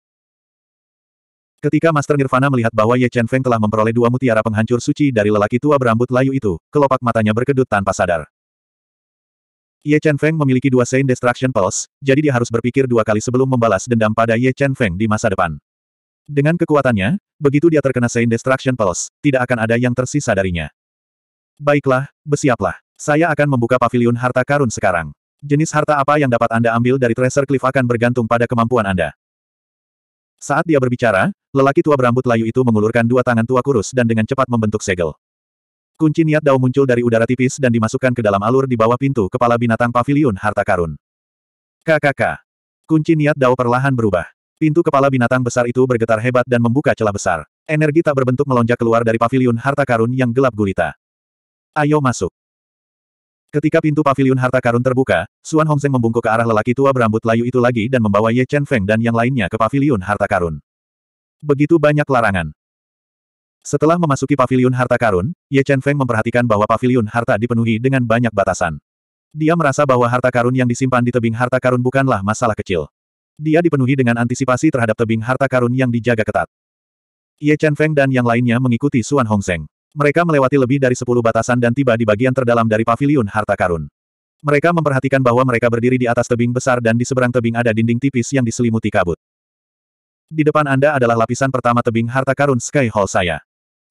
Ketika Master Nirvana melihat bahwa Ye Chen Feng telah memperoleh dua mutiara penghancur suci dari lelaki tua berambut layu itu, kelopak matanya berkedut tanpa sadar. Ye Chen Feng memiliki dua Sein Destruction Pulse, jadi dia harus berpikir dua kali sebelum membalas dendam pada Ye Chen Feng di masa depan. Dengan kekuatannya, begitu dia terkena Sein Destruction Pulse, tidak akan ada yang tersisa darinya. Baiklah, bersiaplah. Saya akan membuka pavilion harta karun sekarang. Jenis harta apa yang dapat Anda ambil dari Treasure Cliff akan bergantung pada kemampuan Anda. Saat dia berbicara, lelaki tua berambut layu itu mengulurkan dua tangan tua kurus dan dengan cepat membentuk segel. Kunci niat Dao muncul dari udara tipis dan dimasukkan ke dalam alur di bawah pintu kepala binatang pavilion harta karun. KKK. Kunci niat Dao perlahan berubah. Pintu kepala binatang besar itu bergetar hebat dan membuka celah besar. Energi tak berbentuk melonjak keluar dari pavilion harta karun yang gelap gulita. Ayo masuk. Ketika pintu pavilion harta karun terbuka, Xuan Hongzeng membungkuk ke arah lelaki tua berambut layu itu lagi dan membawa Ye Chen Feng dan yang lainnya ke pavilion harta karun. Begitu banyak larangan. Setelah memasuki pavilion harta karun, Ye Chen Feng memperhatikan bahwa pavilion harta dipenuhi dengan banyak batasan. Dia merasa bahwa harta karun yang disimpan di tebing harta karun bukanlah masalah kecil. Dia dipenuhi dengan antisipasi terhadap tebing harta karun yang dijaga ketat. Ye Chen Feng dan yang lainnya mengikuti Xuan Hongzeng. Mereka melewati lebih dari sepuluh batasan dan tiba di bagian terdalam dari pavilion harta karun. Mereka memperhatikan bahwa mereka berdiri di atas tebing besar dan di seberang tebing ada dinding tipis yang diselimuti kabut. Di depan Anda adalah lapisan pertama tebing harta karun Sky Hall saya.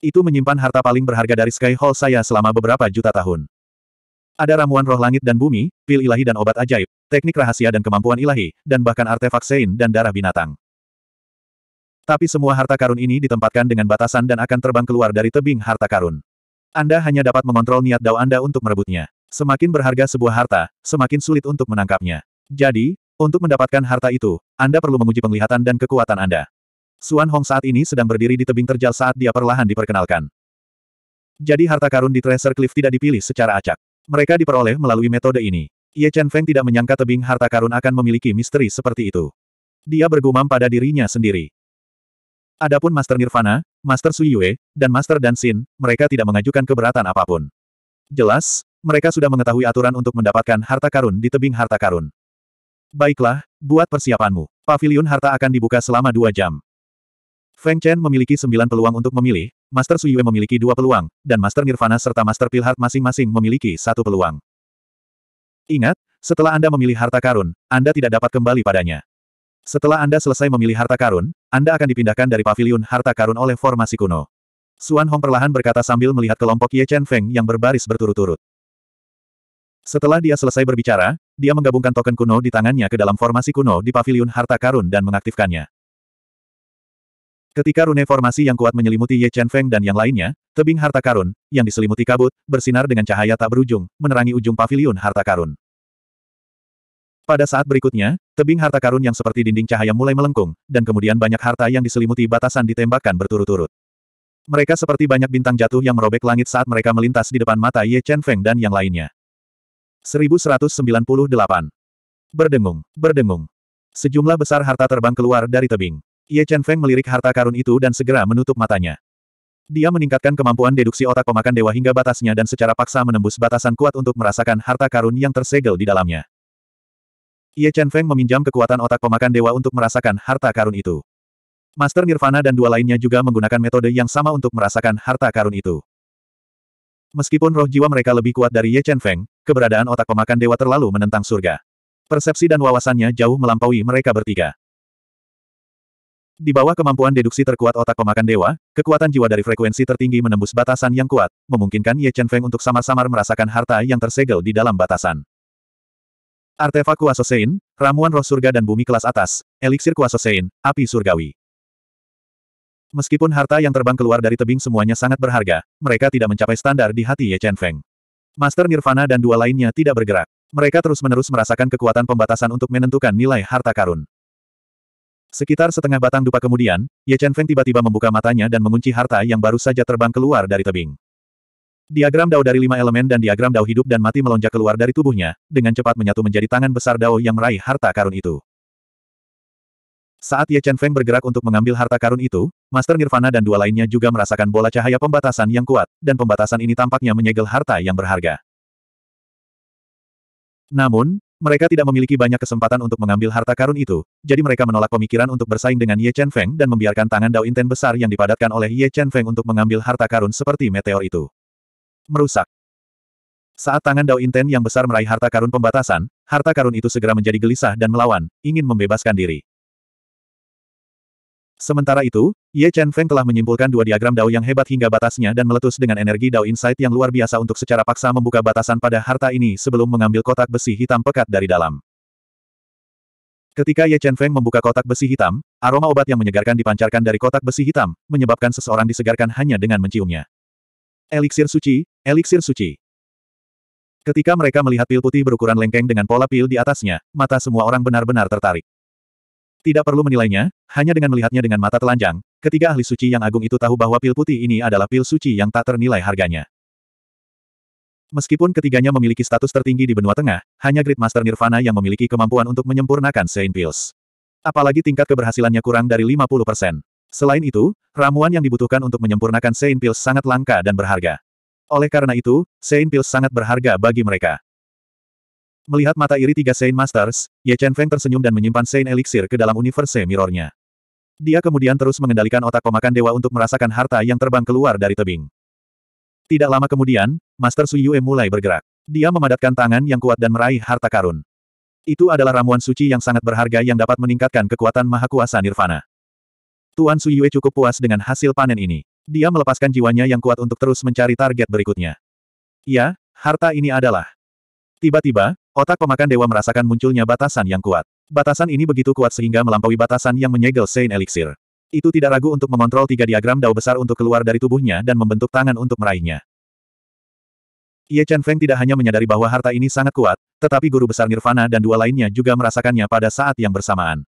Itu menyimpan harta paling berharga dari Sky Hall saya selama beberapa juta tahun. Ada ramuan roh langit dan bumi, pil ilahi dan obat ajaib, teknik rahasia dan kemampuan ilahi, dan bahkan artefak sein dan darah binatang. Tapi semua harta karun ini ditempatkan dengan batasan dan akan terbang keluar dari tebing harta karun. Anda hanya dapat mengontrol niat dao Anda untuk merebutnya. Semakin berharga sebuah harta, semakin sulit untuk menangkapnya. Jadi, untuk mendapatkan harta itu, Anda perlu menguji penglihatan dan kekuatan Anda. Suan Hong saat ini sedang berdiri di tebing terjal saat dia perlahan diperkenalkan. Jadi harta karun di Treasure Cliff tidak dipilih secara acak. Mereka diperoleh melalui metode ini. Ye Chen Feng tidak menyangka tebing harta karun akan memiliki misteri seperti itu. Dia bergumam pada dirinya sendiri. Adapun Master Nirvana, Master Suyue, dan Master Dansin, mereka tidak mengajukan keberatan apapun. Jelas, mereka sudah mengetahui aturan untuk mendapatkan harta karun di tebing harta karun. Baiklah, buat persiapanmu. Pavilion harta akan dibuka selama dua jam. Feng Chen memiliki sembilan peluang untuk memilih, Master Suyue memiliki dua peluang, dan Master Nirvana serta Master Pilhart masing-masing memiliki satu peluang. Ingat, setelah Anda memilih harta karun, Anda tidak dapat kembali padanya. Setelah Anda selesai memilih harta karun, Anda akan dipindahkan dari pavilion harta karun oleh formasi kuno. Suan Hong perlahan berkata sambil melihat kelompok Ye Chen Feng yang berbaris berturut-turut. Setelah dia selesai berbicara, dia menggabungkan token kuno di tangannya ke dalam formasi kuno di pavilion harta karun dan mengaktifkannya. Ketika rune formasi yang kuat menyelimuti Ye Chen Feng dan yang lainnya, tebing harta karun, yang diselimuti kabut, bersinar dengan cahaya tak berujung, menerangi ujung pavilion harta karun. Pada saat berikutnya, tebing harta karun yang seperti dinding cahaya mulai melengkung, dan kemudian banyak harta yang diselimuti batasan ditembakkan berturut-turut. Mereka seperti banyak bintang jatuh yang merobek langit saat mereka melintas di depan mata Ye Chen Feng dan yang lainnya. 1198. Berdengung, berdengung. Sejumlah besar harta terbang keluar dari tebing. Ye Chen Feng melirik harta karun itu dan segera menutup matanya. Dia meningkatkan kemampuan deduksi otak pemakan dewa hingga batasnya dan secara paksa menembus batasan kuat untuk merasakan harta karun yang tersegel di dalamnya. Ye Chen Feng meminjam kekuatan otak pemakan dewa untuk merasakan harta karun itu. Master Nirvana dan dua lainnya juga menggunakan metode yang sama untuk merasakan harta karun itu. Meskipun roh jiwa mereka lebih kuat dari Ye Chen Feng, keberadaan otak pemakan dewa terlalu menentang surga. Persepsi dan wawasannya jauh melampaui mereka bertiga. Di bawah kemampuan deduksi terkuat otak pemakan dewa, kekuatan jiwa dari frekuensi tertinggi menembus batasan yang kuat, memungkinkan Ye Chen Feng untuk samar-samar merasakan harta yang tersegel di dalam batasan. Artefak Kuasosein, ramuan roh surga dan bumi kelas atas, eliksir Kuasosein, api surgawi. Meskipun harta yang terbang keluar dari tebing semuanya sangat berharga, mereka tidak mencapai standar di hati Ye Chen Feng. Master Nirvana dan dua lainnya tidak bergerak. Mereka terus-menerus merasakan kekuatan pembatasan untuk menentukan nilai harta karun. Sekitar setengah batang dupa kemudian, Ye Chen Feng tiba-tiba membuka matanya dan mengunci harta yang baru saja terbang keluar dari tebing. Diagram Dao dari lima elemen dan diagram Dao hidup dan mati melonjak keluar dari tubuhnya, dengan cepat menyatu menjadi tangan besar Dao yang meraih harta karun itu. Saat Ye Chen Feng bergerak untuk mengambil harta karun itu, Master Nirvana dan dua lainnya juga merasakan bola cahaya pembatasan yang kuat, dan pembatasan ini tampaknya menyegel harta yang berharga. Namun, mereka tidak memiliki banyak kesempatan untuk mengambil harta karun itu, jadi mereka menolak pemikiran untuk bersaing dengan Ye Chen Feng dan membiarkan tangan Dao Inten besar yang dipadatkan oleh Ye Chen Feng untuk mengambil harta karun seperti meteor itu. Merusak. Saat tangan Dao Inten yang besar meraih harta karun pembatasan, harta karun itu segera menjadi gelisah dan melawan, ingin membebaskan diri. Sementara itu, Ye Chen Feng telah menyimpulkan dua diagram Dao yang hebat hingga batasnya dan meletus dengan energi Dao Insight yang luar biasa untuk secara paksa membuka batasan pada harta ini sebelum mengambil kotak besi hitam pekat dari dalam. Ketika Ye Chen Feng membuka kotak besi hitam, aroma obat yang menyegarkan dipancarkan dari kotak besi hitam, menyebabkan seseorang disegarkan hanya dengan menciumnya. Eliksir suci, eliksir suci. Ketika mereka melihat pil putih berukuran lengkeng dengan pola pil di atasnya, mata semua orang benar-benar tertarik. Tidak perlu menilainya, hanya dengan melihatnya dengan mata telanjang, ketiga ahli suci yang agung itu tahu bahwa pil putih ini adalah pil suci yang tak ternilai harganya. Meskipun ketiganya memiliki status tertinggi di benua tengah, hanya Great Master Nirvana yang memiliki kemampuan untuk menyempurnakan Saint Pills. Apalagi tingkat keberhasilannya kurang dari 50%. Selain itu, ramuan yang dibutuhkan untuk menyempurnakan Saint Pills sangat langka dan berharga. Oleh karena itu, Saint Pills sangat berharga bagi mereka. Melihat mata iri tiga Saint Masters, Ye Chen Feng tersenyum dan menyimpan Saint Elixir ke dalam universe mirrornya. Dia kemudian terus mengendalikan otak pemakan dewa untuk merasakan harta yang terbang keluar dari tebing. Tidak lama kemudian, Master Su Yue mulai bergerak. Dia memadatkan tangan yang kuat dan meraih harta karun. Itu adalah ramuan suci yang sangat berharga yang dapat meningkatkan kekuatan mahakuasa Nirvana. Tuan Su Yue cukup puas dengan hasil panen ini. Dia melepaskan jiwanya yang kuat untuk terus mencari target berikutnya. Ya, harta ini adalah. Tiba-tiba, otak pemakan dewa merasakan munculnya batasan yang kuat. Batasan ini begitu kuat sehingga melampaui batasan yang menyegel Saint Elixir. Itu tidak ragu untuk mengontrol tiga diagram dao besar untuk keluar dari tubuhnya dan membentuk tangan untuk meraihnya. Ye Chen Feng tidak hanya menyadari bahwa harta ini sangat kuat, tetapi guru besar Nirvana dan dua lainnya juga merasakannya pada saat yang bersamaan.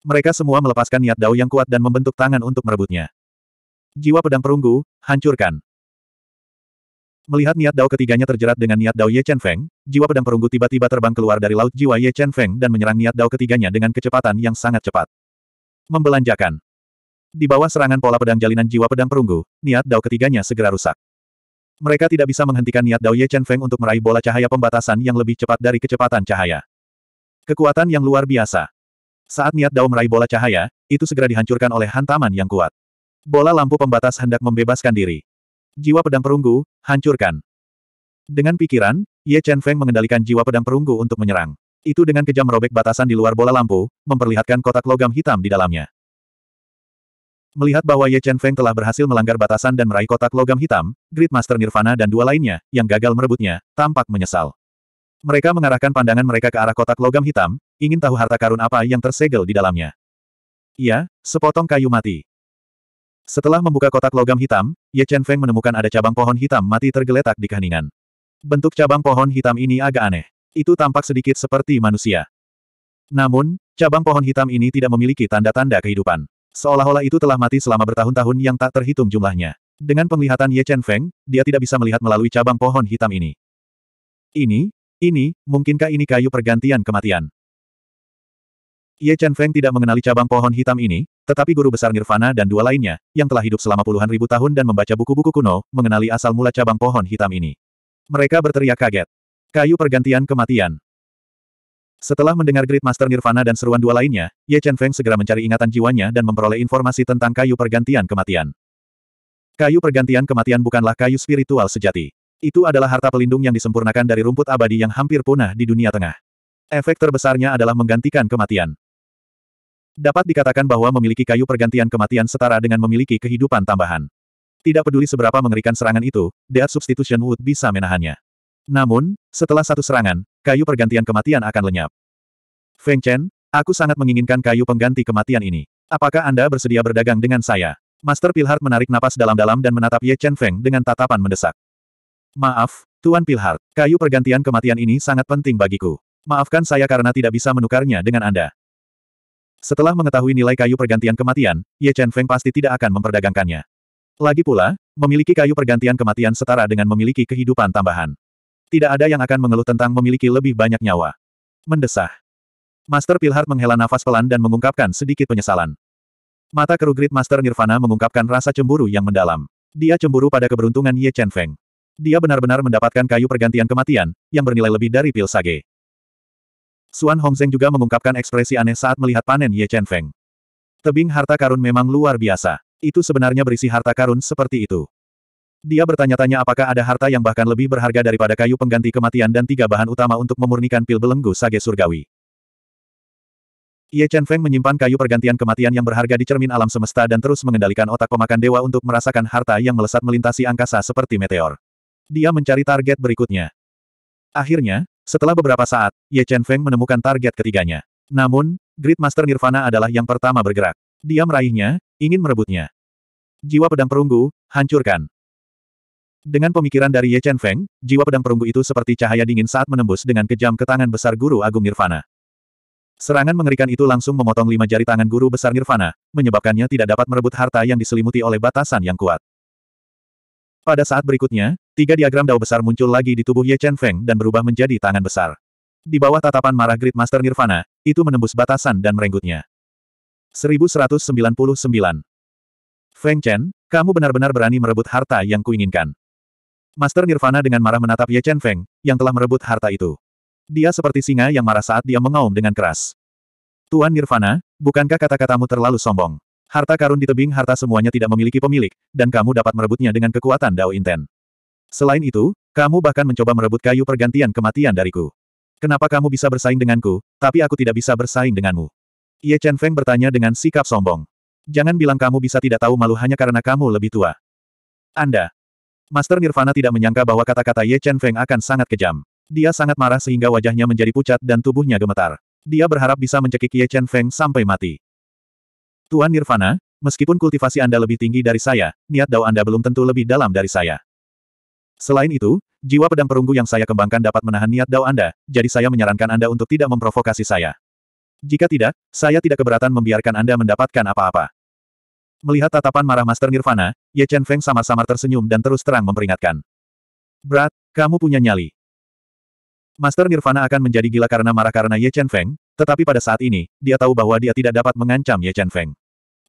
Mereka semua melepaskan niat Dao yang kuat dan membentuk tangan untuk merebutnya. Jiwa pedang perunggu, hancurkan. Melihat niat Dao ketiganya terjerat dengan niat Dao Ye Chen Feng, jiwa pedang perunggu tiba-tiba terbang keluar dari laut jiwa Ye Chen Feng dan menyerang niat Dao ketiganya dengan kecepatan yang sangat cepat. Membelanjakan. Di bawah serangan pola pedang jalinan jiwa pedang perunggu, niat Dao ketiganya segera rusak. Mereka tidak bisa menghentikan niat Dao Ye Chen Feng untuk meraih bola cahaya pembatasan yang lebih cepat dari kecepatan cahaya. Kekuatan yang luar biasa. Saat niat Dao meraih bola cahaya, itu segera dihancurkan oleh hantaman yang kuat. Bola lampu pembatas hendak membebaskan diri. Jiwa pedang perunggu, hancurkan. Dengan pikiran, Ye Chen Feng mengendalikan jiwa pedang perunggu untuk menyerang. Itu dengan kejam merobek batasan di luar bola lampu, memperlihatkan kotak logam hitam di dalamnya. Melihat bahwa Ye Chen Feng telah berhasil melanggar batasan dan meraih kotak logam hitam, Grid Master Nirvana dan dua lainnya, yang gagal merebutnya, tampak menyesal. Mereka mengarahkan pandangan mereka ke arah kotak logam hitam, ingin tahu harta karun apa yang tersegel di dalamnya. Iya, sepotong kayu mati. Setelah membuka kotak logam hitam, Ye Chen Feng menemukan ada cabang pohon hitam mati tergeletak di keheningan. Bentuk cabang pohon hitam ini agak aneh. Itu tampak sedikit seperti manusia. Namun, cabang pohon hitam ini tidak memiliki tanda-tanda kehidupan. Seolah-olah itu telah mati selama bertahun-tahun yang tak terhitung jumlahnya. Dengan penglihatan Ye Chen Feng, dia tidak bisa melihat melalui cabang pohon hitam ini. Ini, ini, mungkinkah ini kayu pergantian kematian? Ye Chen Feng tidak mengenali cabang pohon hitam ini, tetapi guru besar Nirvana dan dua lainnya, yang telah hidup selama puluhan ribu tahun dan membaca buku-buku kuno, mengenali asal mula cabang pohon hitam ini. Mereka berteriak kaget. Kayu pergantian kematian. Setelah mendengar Great Master Nirvana dan seruan dua lainnya, Ye Chen Feng segera mencari ingatan jiwanya dan memperoleh informasi tentang kayu pergantian kematian. Kayu pergantian kematian bukanlah kayu spiritual sejati. Itu adalah harta pelindung yang disempurnakan dari rumput abadi yang hampir punah di dunia tengah. Efek terbesarnya adalah menggantikan kematian. Dapat dikatakan bahwa memiliki kayu pergantian kematian setara dengan memiliki kehidupan tambahan. Tidak peduli seberapa mengerikan serangan itu, Death Substitution Wood bisa menahannya. Namun, setelah satu serangan, kayu pergantian kematian akan lenyap. Feng Chen, aku sangat menginginkan kayu pengganti kematian ini. Apakah Anda bersedia berdagang dengan saya? Master Pilhart menarik napas dalam-dalam dan menatap Ye Chen Feng dengan tatapan mendesak. Maaf, Tuan Pilhart, kayu pergantian kematian ini sangat penting bagiku. Maafkan saya karena tidak bisa menukarnya dengan Anda. Setelah mengetahui nilai kayu pergantian kematian, Ye Chen Feng pasti tidak akan memperdagangkannya. Lagi pula, memiliki kayu pergantian kematian setara dengan memiliki kehidupan tambahan. Tidak ada yang akan mengeluh tentang memiliki lebih banyak nyawa. Mendesah. Master Pilhard menghela nafas pelan dan mengungkapkan sedikit penyesalan. Mata kerugrit Master Nirvana mengungkapkan rasa cemburu yang mendalam. Dia cemburu pada keberuntungan Ye Chen Feng. Dia benar-benar mendapatkan kayu pergantian kematian, yang bernilai lebih dari pil sage. Suan Hongzeng juga mengungkapkan ekspresi aneh saat melihat panen Ye Chen Feng. Tebing harta karun memang luar biasa. Itu sebenarnya berisi harta karun seperti itu. Dia bertanya-tanya apakah ada harta yang bahkan lebih berharga daripada kayu pengganti kematian dan tiga bahan utama untuk memurnikan pil belenggu sage surgawi. Ye Chen Feng menyimpan kayu pergantian kematian yang berharga di cermin alam semesta dan terus mengendalikan otak pemakan dewa untuk merasakan harta yang melesat melintasi angkasa seperti meteor. Dia mencari target berikutnya. Akhirnya, setelah beberapa saat, Ye Chen Feng menemukan target ketiganya. Namun, Great Master Nirvana adalah yang pertama bergerak. Dia meraihnya, ingin merebutnya. Jiwa pedang perunggu, hancurkan. Dengan pemikiran dari Ye Chen Feng, jiwa pedang perunggu itu seperti cahaya dingin saat menembus dengan kejam ke tangan besar guru agung Nirvana. Serangan mengerikan itu langsung memotong lima jari tangan guru besar Nirvana, menyebabkannya tidak dapat merebut harta yang diselimuti oleh batasan yang kuat. Pada saat berikutnya, tiga diagram dao besar muncul lagi di tubuh Ye Chen Feng dan berubah menjadi tangan besar. Di bawah tatapan marah Great Master Nirvana, itu menembus batasan dan merenggutnya. 1199. Feng Chen, kamu benar-benar berani merebut harta yang kuinginkan. Master Nirvana dengan marah menatap Ye Chen Feng, yang telah merebut harta itu. Dia seperti singa yang marah saat dia mengaum dengan keras. Tuan Nirvana, bukankah kata-katamu terlalu sombong? Harta karun di tebing harta semuanya tidak memiliki pemilik, dan kamu dapat merebutnya dengan kekuatan Dao Inten. Selain itu, kamu bahkan mencoba merebut kayu pergantian kematian dariku. Kenapa kamu bisa bersaing denganku, tapi aku tidak bisa bersaing denganmu? Ye Chen Feng bertanya dengan sikap sombong. Jangan bilang kamu bisa tidak tahu malu hanya karena kamu lebih tua. Anda. Master Nirvana tidak menyangka bahwa kata-kata Ye Chen Feng akan sangat kejam. Dia sangat marah sehingga wajahnya menjadi pucat dan tubuhnya gemetar. Dia berharap bisa mencekik Ye Chen Feng sampai mati. Tuan Nirvana, meskipun kultivasi Anda lebih tinggi dari saya, niat dao Anda belum tentu lebih dalam dari saya. Selain itu, jiwa pedang perunggu yang saya kembangkan dapat menahan niat dao Anda, jadi saya menyarankan Anda untuk tidak memprovokasi saya. Jika tidak, saya tidak keberatan membiarkan Anda mendapatkan apa-apa. Melihat tatapan marah Master Nirvana, Ye Chen Feng samar-samar tersenyum dan terus terang memperingatkan. Berat, kamu punya nyali. Master Nirvana akan menjadi gila karena marah karena Ye Chen Feng, tetapi pada saat ini, dia tahu bahwa dia tidak dapat mengancam Ye Chen Feng.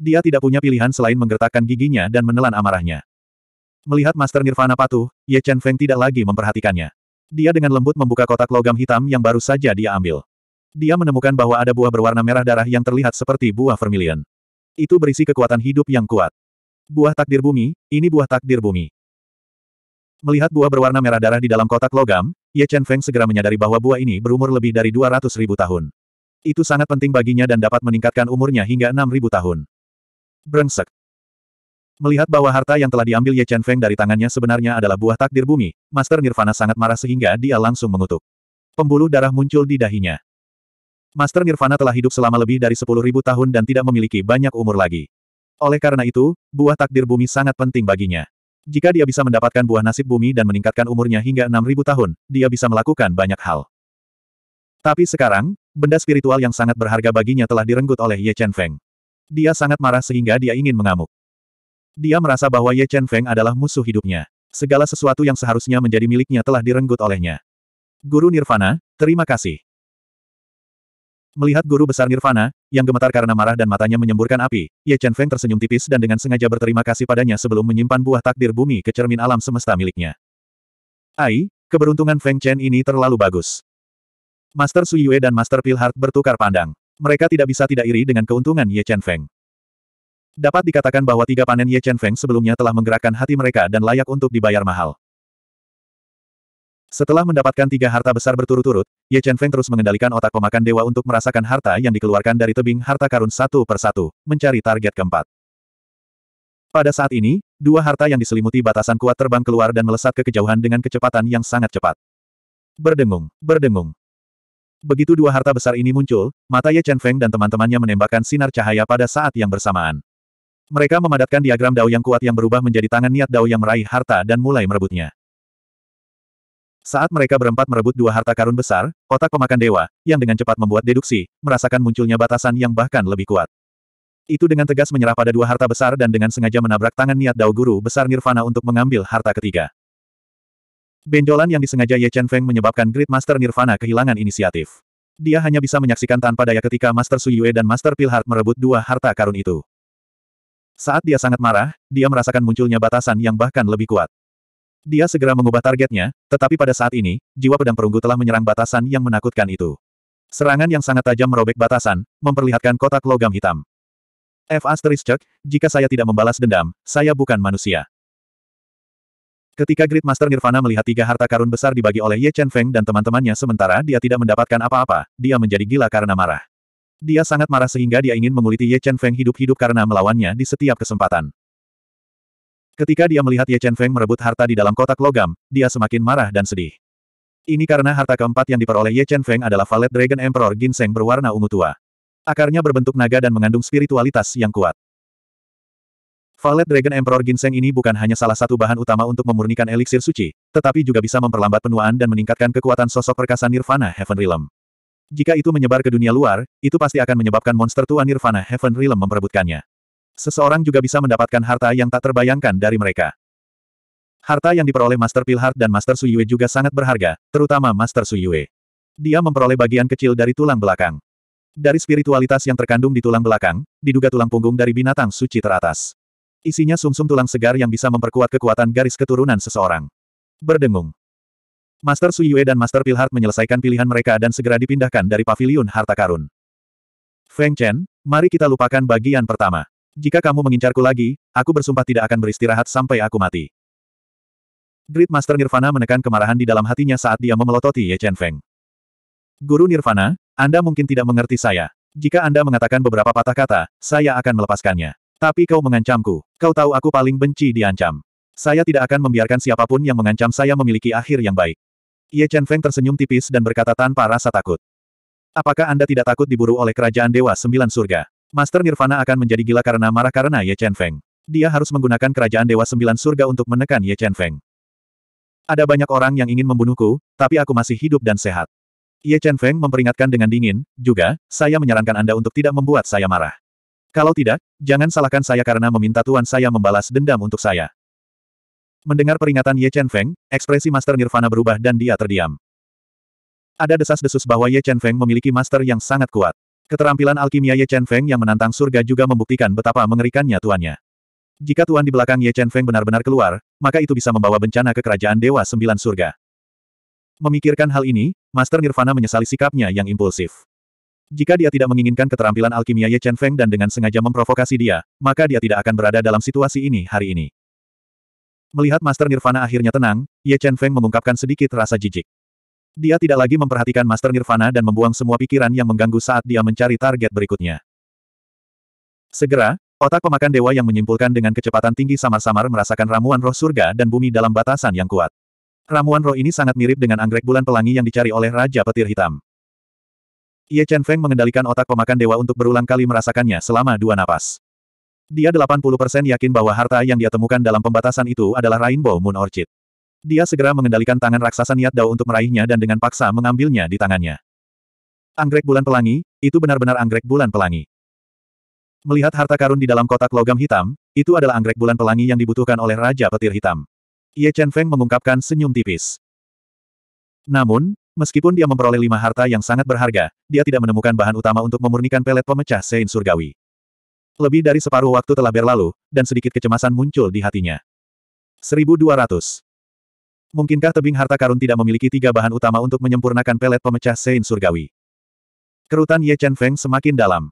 Dia tidak punya pilihan selain menggertakkan giginya dan menelan amarahnya. Melihat Master Nirvana patuh, Ye Chen Feng tidak lagi memperhatikannya. Dia dengan lembut membuka kotak logam hitam yang baru saja dia ambil. Dia menemukan bahwa ada buah berwarna merah darah yang terlihat seperti buah vermilion. Itu berisi kekuatan hidup yang kuat. Buah takdir bumi, ini buah takdir bumi. Melihat buah berwarna merah darah di dalam kotak logam, Ye Chen Feng segera menyadari bahwa buah ini berumur lebih dari 200 ribu tahun. Itu sangat penting baginya dan dapat meningkatkan umurnya hingga 6 ribu tahun. Brengsek. Melihat bahwa harta yang telah diambil Ye Chen Feng dari tangannya sebenarnya adalah buah takdir bumi, Master Nirvana sangat marah sehingga dia langsung mengutuk. Pembuluh darah muncul di dahinya. Master Nirvana telah hidup selama lebih dari 10.000 tahun dan tidak memiliki banyak umur lagi. Oleh karena itu, buah takdir bumi sangat penting baginya. Jika dia bisa mendapatkan buah nasib bumi dan meningkatkan umurnya hingga 6.000 tahun, dia bisa melakukan banyak hal. Tapi sekarang, benda spiritual yang sangat berharga baginya telah direnggut oleh Ye Chen Feng. Dia sangat marah sehingga dia ingin mengamuk. Dia merasa bahwa Ye Chen Feng adalah musuh hidupnya. Segala sesuatu yang seharusnya menjadi miliknya telah direnggut olehnya. Guru Nirvana, terima kasih. Melihat guru besar Nirvana, yang gemetar karena marah dan matanya menyemburkan api, Ye Chen Feng tersenyum tipis dan dengan sengaja berterima kasih padanya sebelum menyimpan buah takdir bumi ke cermin alam semesta miliknya. Ai, keberuntungan Feng Chen ini terlalu bagus. Master Su Yue dan Master Pilhart bertukar pandang mereka tidak bisa tidak iri dengan keuntungan Ye Chen Feng. Dapat dikatakan bahwa tiga panen Ye Chen Feng sebelumnya telah menggerakkan hati mereka dan layak untuk dibayar mahal. Setelah mendapatkan tiga harta besar berturut-turut, Ye Chen Feng terus mengendalikan otak pemakan dewa untuk merasakan harta yang dikeluarkan dari tebing harta karun satu per satu, mencari target keempat. Pada saat ini, dua harta yang diselimuti batasan kuat terbang keluar dan melesat ke kejauhan dengan kecepatan yang sangat cepat. Berdengung, berdengung, Begitu dua harta besar ini muncul, mata Ye Chen Feng dan teman-temannya menembakkan sinar cahaya pada saat yang bersamaan. Mereka memadatkan diagram Dao yang kuat yang berubah menjadi tangan niat Dao yang meraih harta dan mulai merebutnya. Saat mereka berempat merebut dua harta karun besar, otak pemakan dewa, yang dengan cepat membuat deduksi, merasakan munculnya batasan yang bahkan lebih kuat. Itu dengan tegas menyerah pada dua harta besar dan dengan sengaja menabrak tangan niat Dao Guru besar Nirvana untuk mengambil harta ketiga. Benjolan yang disengaja Ye Chen Feng menyebabkan Great Master Nirvana kehilangan inisiatif. Dia hanya bisa menyaksikan tanpa daya ketika Master Su Yue dan Master Pilhart merebut dua harta karun itu. Saat dia sangat marah, dia merasakan munculnya batasan yang bahkan lebih kuat. Dia segera mengubah targetnya, tetapi pada saat ini, jiwa pedang perunggu telah menyerang batasan yang menakutkan itu. Serangan yang sangat tajam merobek batasan, memperlihatkan kotak logam hitam. F***, Asterisk, jika saya tidak membalas dendam, saya bukan manusia. Ketika Great Master Nirvana melihat tiga harta karun besar dibagi oleh Ye Chen Feng dan teman-temannya sementara dia tidak mendapatkan apa-apa, dia menjadi gila karena marah. Dia sangat marah sehingga dia ingin menguliti Ye Chen Feng hidup-hidup karena melawannya di setiap kesempatan. Ketika dia melihat Ye Chen Feng merebut harta di dalam kotak logam, dia semakin marah dan sedih. Ini karena harta keempat yang diperoleh Ye Chen Feng adalah Valet Dragon Emperor Ginseng berwarna ungu tua. Akarnya berbentuk naga dan mengandung spiritualitas yang kuat. Valet Dragon Emperor Ginseng ini bukan hanya salah satu bahan utama untuk memurnikan eliksir suci, tetapi juga bisa memperlambat penuaan dan meningkatkan kekuatan sosok perkasa Nirvana Heaven Realm. Jika itu menyebar ke dunia luar, itu pasti akan menyebabkan monster tua Nirvana Heaven Realm memperebutkannya. Seseorang juga bisa mendapatkan harta yang tak terbayangkan dari mereka. Harta yang diperoleh Master Pilhart dan Master Suyue juga sangat berharga, terutama Master Suyue. Dia memperoleh bagian kecil dari tulang belakang. Dari spiritualitas yang terkandung di tulang belakang, diduga tulang punggung dari binatang suci teratas. Isinya sumsum -sum tulang segar yang bisa memperkuat kekuatan garis keturunan seseorang. Berdengung. Master Su Yue dan Master Pilhard menyelesaikan pilihan mereka dan segera dipindahkan dari pavilion harta karun. Feng Chen, mari kita lupakan bagian pertama. Jika kamu mengincarku lagi, aku bersumpah tidak akan beristirahat sampai aku mati. Great Master Nirvana menekan kemarahan di dalam hatinya saat dia memelototi Ye Chen Feng. Guru Nirvana, Anda mungkin tidak mengerti saya. Jika Anda mengatakan beberapa patah kata, saya akan melepaskannya. Tapi kau mengancamku. Kau tahu aku paling benci diancam. Saya tidak akan membiarkan siapapun yang mengancam saya memiliki akhir yang baik. Ye Chen Feng tersenyum tipis dan berkata tanpa rasa takut. Apakah Anda tidak takut diburu oleh kerajaan Dewa Sembilan Surga? Master Nirvana akan menjadi gila karena marah karena Ye Chen Feng. Dia harus menggunakan kerajaan Dewa Sembilan Surga untuk menekan Ye Chen Feng. Ada banyak orang yang ingin membunuhku, tapi aku masih hidup dan sehat. Ye Chen Feng memperingatkan dengan dingin, juga, saya menyarankan Anda untuk tidak membuat saya marah. Kalau tidak, jangan salahkan saya karena meminta tuan saya membalas dendam untuk saya. Mendengar peringatan Ye Chen Feng, ekspresi Master Nirvana berubah dan dia terdiam. Ada desas-desus bahwa Ye Chen Feng memiliki master yang sangat kuat. Keterampilan alkimia Ye Chen Feng yang menantang surga juga membuktikan betapa mengerikannya tuannya. Jika tuan di belakang Ye Chen Feng benar-benar keluar, maka itu bisa membawa bencana ke kerajaan Dewa Sembilan Surga. Memikirkan hal ini, Master Nirvana menyesali sikapnya yang impulsif. Jika dia tidak menginginkan keterampilan alkimia Ye Chen Feng dan dengan sengaja memprovokasi dia, maka dia tidak akan berada dalam situasi ini hari ini. Melihat Master Nirvana akhirnya tenang, Ye Chen Feng mengungkapkan sedikit rasa jijik. Dia tidak lagi memperhatikan Master Nirvana dan membuang semua pikiran yang mengganggu saat dia mencari target berikutnya. Segera, otak pemakan dewa yang menyimpulkan dengan kecepatan tinggi samar-samar merasakan ramuan roh surga dan bumi dalam batasan yang kuat. Ramuan roh ini sangat mirip dengan anggrek bulan pelangi yang dicari oleh Raja Petir Hitam. Ye Chen Feng mengendalikan otak pemakan dewa untuk berulang kali merasakannya selama dua napas. Dia 80% yakin bahwa harta yang dia temukan dalam pembatasan itu adalah Rainbow Moon Orchid. Dia segera mengendalikan tangan raksasa niat Dao untuk meraihnya dan dengan paksa mengambilnya di tangannya. Anggrek bulan pelangi, itu benar-benar anggrek bulan pelangi. Melihat harta karun di dalam kotak logam hitam, itu adalah anggrek bulan pelangi yang dibutuhkan oleh Raja Petir Hitam. Ye Chen Feng mengungkapkan senyum tipis. Namun, Meskipun dia memperoleh lima harta yang sangat berharga, dia tidak menemukan bahan utama untuk memurnikan pelet pemecah sein surgawi. Lebih dari separuh waktu telah berlalu, dan sedikit kecemasan muncul di hatinya. 1200. Mungkinkah tebing harta karun tidak memiliki tiga bahan utama untuk menyempurnakan pelet pemecah sein surgawi? Kerutan Ye Chen Feng semakin dalam.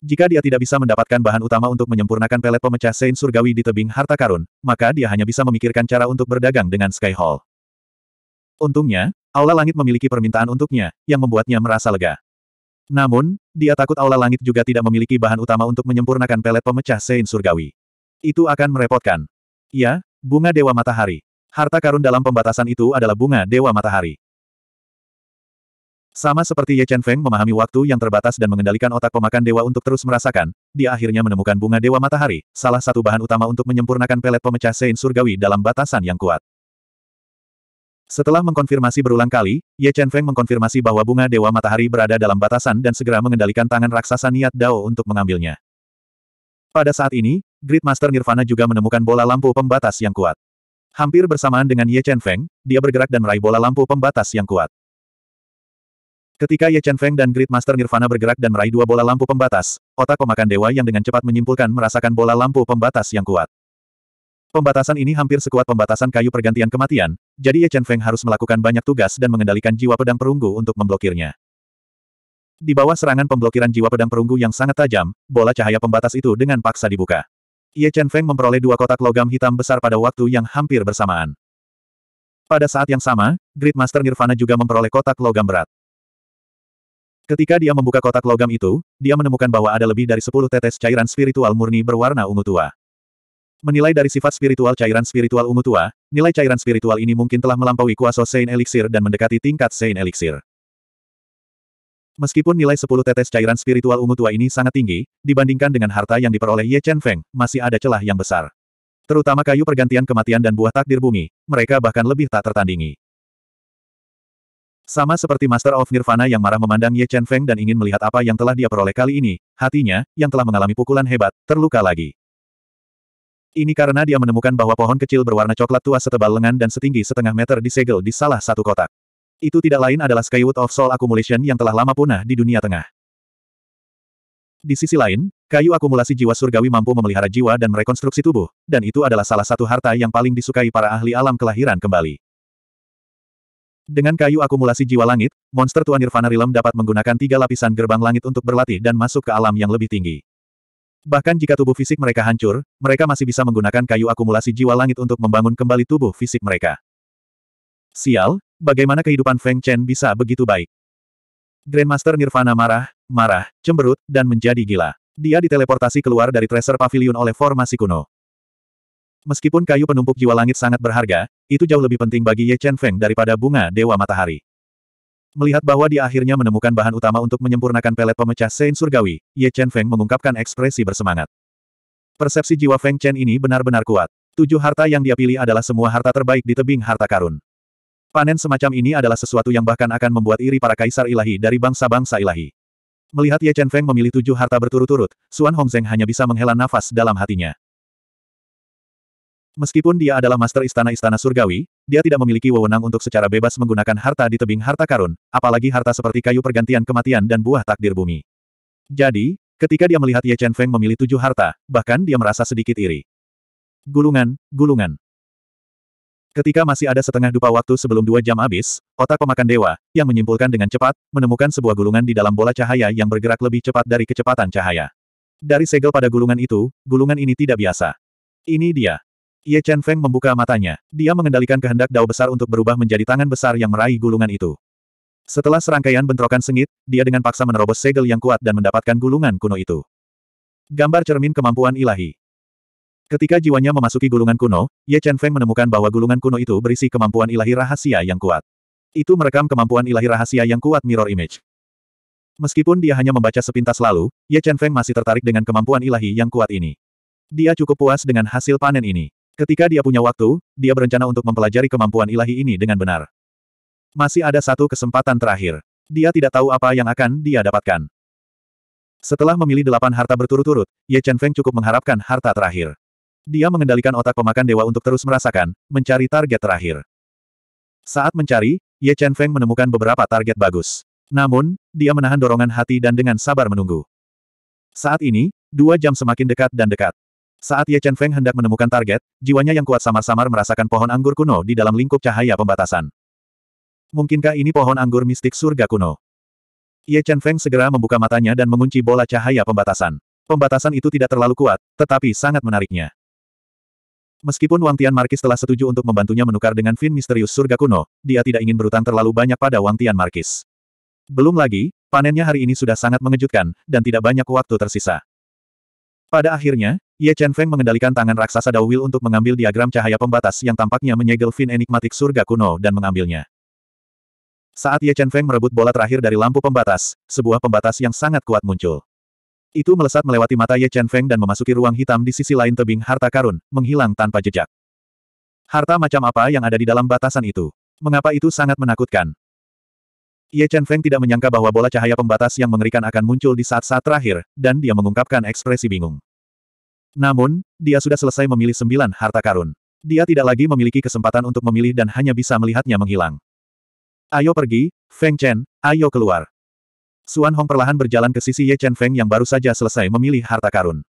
Jika dia tidak bisa mendapatkan bahan utama untuk menyempurnakan pelet pemecah sein surgawi di tebing harta karun, maka dia hanya bisa memikirkan cara untuk berdagang dengan Sky Hall. Untungnya, Aula Langit memiliki permintaan untuknya, yang membuatnya merasa lega. Namun, dia takut Aula Langit juga tidak memiliki bahan utama untuk menyempurnakan pelet pemecah Sein Surgawi. Itu akan merepotkan. Ya, bunga Dewa Matahari. Harta karun dalam pembatasan itu adalah bunga Dewa Matahari. Sama seperti Ye Chen Feng memahami waktu yang terbatas dan mengendalikan otak pemakan dewa untuk terus merasakan, dia akhirnya menemukan bunga dewa matahari, salah satu bahan utama untuk menyempurnakan pelet pemecah Sein Surgawi dalam batasan yang kuat. Setelah mengkonfirmasi berulang kali, Ye Chen Feng mengkonfirmasi bahwa bunga Dewa Matahari berada dalam batasan dan segera mengendalikan tangan raksasa niat Dao untuk mengambilnya. Pada saat ini, Grid Master Nirvana juga menemukan bola lampu pembatas yang kuat. Hampir bersamaan dengan Ye Chen Feng, dia bergerak dan meraih bola lampu pembatas yang kuat. Ketika Ye Chen Feng dan Grid Master Nirvana bergerak dan meraih dua bola lampu pembatas, otak pemakan dewa yang dengan cepat menyimpulkan merasakan bola lampu pembatas yang kuat. Pembatasan ini hampir sekuat pembatasan kayu pergantian kematian, jadi Ye Chen Feng harus melakukan banyak tugas dan mengendalikan jiwa pedang perunggu untuk memblokirnya. Di bawah serangan pemblokiran jiwa pedang perunggu yang sangat tajam, bola cahaya pembatas itu dengan paksa dibuka. Ye Chen Feng memperoleh dua kotak logam hitam besar pada waktu yang hampir bersamaan. Pada saat yang sama, Great Master Nirvana juga memperoleh kotak logam berat. Ketika dia membuka kotak logam itu, dia menemukan bahwa ada lebih dari 10 tetes cairan spiritual murni berwarna ungu tua. Menilai dari sifat spiritual cairan spiritual ungu tua, nilai cairan spiritual ini mungkin telah melampaui kuasa Sein Elixir dan mendekati tingkat Sein Elixir. Meskipun nilai 10 tetes cairan spiritual ungu tua ini sangat tinggi, dibandingkan dengan harta yang diperoleh Ye Chen Feng, masih ada celah yang besar. Terutama kayu pergantian kematian dan buah takdir bumi, mereka bahkan lebih tak tertandingi. Sama seperti Master of Nirvana yang marah memandang Ye Chen Feng dan ingin melihat apa yang telah dia peroleh kali ini, hatinya, yang telah mengalami pukulan hebat, terluka lagi. Ini karena dia menemukan bahwa pohon kecil berwarna coklat tua setebal lengan dan setinggi setengah meter disegel di salah satu kotak. Itu tidak lain adalah Skywood of Soul Accumulation yang telah lama punah di dunia tengah. Di sisi lain, kayu akumulasi jiwa surgawi mampu memelihara jiwa dan merekonstruksi tubuh, dan itu adalah salah satu harta yang paling disukai para ahli alam kelahiran kembali. Dengan kayu akumulasi jiwa langit, monster tuan Nirvana Rilem dapat menggunakan tiga lapisan gerbang langit untuk berlatih dan masuk ke alam yang lebih tinggi. Bahkan jika tubuh fisik mereka hancur, mereka masih bisa menggunakan kayu akumulasi jiwa langit untuk membangun kembali tubuh fisik mereka. Sial, bagaimana kehidupan Feng Chen bisa begitu baik? Grandmaster Nirvana marah, marah, cemberut, dan menjadi gila. Dia diteleportasi keluar dari Treasure Pavilion oleh formasi kuno. Meskipun kayu penumpuk jiwa langit sangat berharga, itu jauh lebih penting bagi Ye Chen Feng daripada bunga Dewa Matahari. Melihat bahwa dia akhirnya menemukan bahan utama untuk menyempurnakan pelet pemecah Sein Surgawi, Ye Chen Feng mengungkapkan ekspresi bersemangat. Persepsi jiwa Feng Chen ini benar-benar kuat. Tujuh harta yang dia pilih adalah semua harta terbaik di tebing harta karun. Panen semacam ini adalah sesuatu yang bahkan akan membuat iri para kaisar ilahi dari bangsa-bangsa ilahi. Melihat Ye Chen Feng memilih tujuh harta berturut-turut, Suan Hong Zeng hanya bisa menghela nafas dalam hatinya. Meskipun dia adalah master istana-istana surgawi, dia tidak memiliki wewenang untuk secara bebas menggunakan harta di tebing harta karun, apalagi harta seperti kayu pergantian kematian dan buah takdir bumi. Jadi, ketika dia melihat Ye Chen Feng memilih tujuh harta, bahkan dia merasa sedikit iri. Gulungan, gulungan. Ketika masih ada setengah dupa waktu sebelum dua jam habis, otak pemakan dewa, yang menyimpulkan dengan cepat, menemukan sebuah gulungan di dalam bola cahaya yang bergerak lebih cepat dari kecepatan cahaya. Dari segel pada gulungan itu, gulungan ini tidak biasa. Ini dia. Ye Chen Feng membuka matanya. Dia mengendalikan kehendak dao besar untuk berubah menjadi tangan besar yang meraih gulungan itu. Setelah serangkaian bentrokan sengit, dia dengan paksa menerobos segel yang kuat dan mendapatkan gulungan kuno itu. Gambar cermin kemampuan ilahi. Ketika jiwanya memasuki gulungan kuno, Ye Chen Feng menemukan bahwa gulungan kuno itu berisi kemampuan ilahi rahasia yang kuat. Itu merekam kemampuan ilahi rahasia yang kuat mirror image. Meskipun dia hanya membaca sepintas lalu, Ye Chen Feng masih tertarik dengan kemampuan ilahi yang kuat ini. Dia cukup puas dengan hasil panen ini. Ketika dia punya waktu, dia berencana untuk mempelajari kemampuan ilahi ini dengan benar. Masih ada satu kesempatan terakhir. Dia tidak tahu apa yang akan dia dapatkan. Setelah memilih delapan harta berturut-turut, Ye Chen Feng cukup mengharapkan harta terakhir. Dia mengendalikan otak pemakan dewa untuk terus merasakan, mencari target terakhir. Saat mencari, Ye Chen Feng menemukan beberapa target bagus. Namun, dia menahan dorongan hati dan dengan sabar menunggu. Saat ini, dua jam semakin dekat dan dekat. Saat Ye Chen Feng hendak menemukan target, jiwanya yang kuat samar-samar merasakan pohon anggur kuno di dalam lingkup cahaya pembatasan. Mungkinkah ini pohon anggur mistik surga kuno? Ye Chen Feng segera membuka matanya dan mengunci bola cahaya pembatasan. Pembatasan itu tidak terlalu kuat, tetapi sangat menariknya. Meskipun Wang Tian Markis telah setuju untuk membantunya menukar dengan fin misterius surga kuno, dia tidak ingin berutang terlalu banyak pada Wang Tian Markis. Belum lagi, panennya hari ini sudah sangat mengejutkan, dan tidak banyak waktu tersisa. Pada akhirnya, Ye Chen Feng mengendalikan tangan raksasa Dawil untuk mengambil diagram cahaya pembatas yang tampaknya menyegel fin enigmatik surga kuno dan mengambilnya. Saat Ye Chen Feng merebut bola terakhir dari lampu pembatas, sebuah pembatas yang sangat kuat muncul. Itu melesat melewati mata Ye Chen Feng dan memasuki ruang hitam di sisi lain tebing harta karun, menghilang tanpa jejak. Harta macam apa yang ada di dalam batasan itu? Mengapa itu sangat menakutkan? Ye Chen Feng tidak menyangka bahwa bola cahaya pembatas yang mengerikan akan muncul di saat-saat terakhir, dan dia mengungkapkan ekspresi bingung. Namun, dia sudah selesai memilih sembilan harta karun. Dia tidak lagi memiliki kesempatan untuk memilih dan hanya bisa melihatnya menghilang. Ayo pergi, Feng Chen, ayo keluar. Suan Hong perlahan berjalan ke sisi Ye Chen Feng yang baru saja selesai memilih harta karun.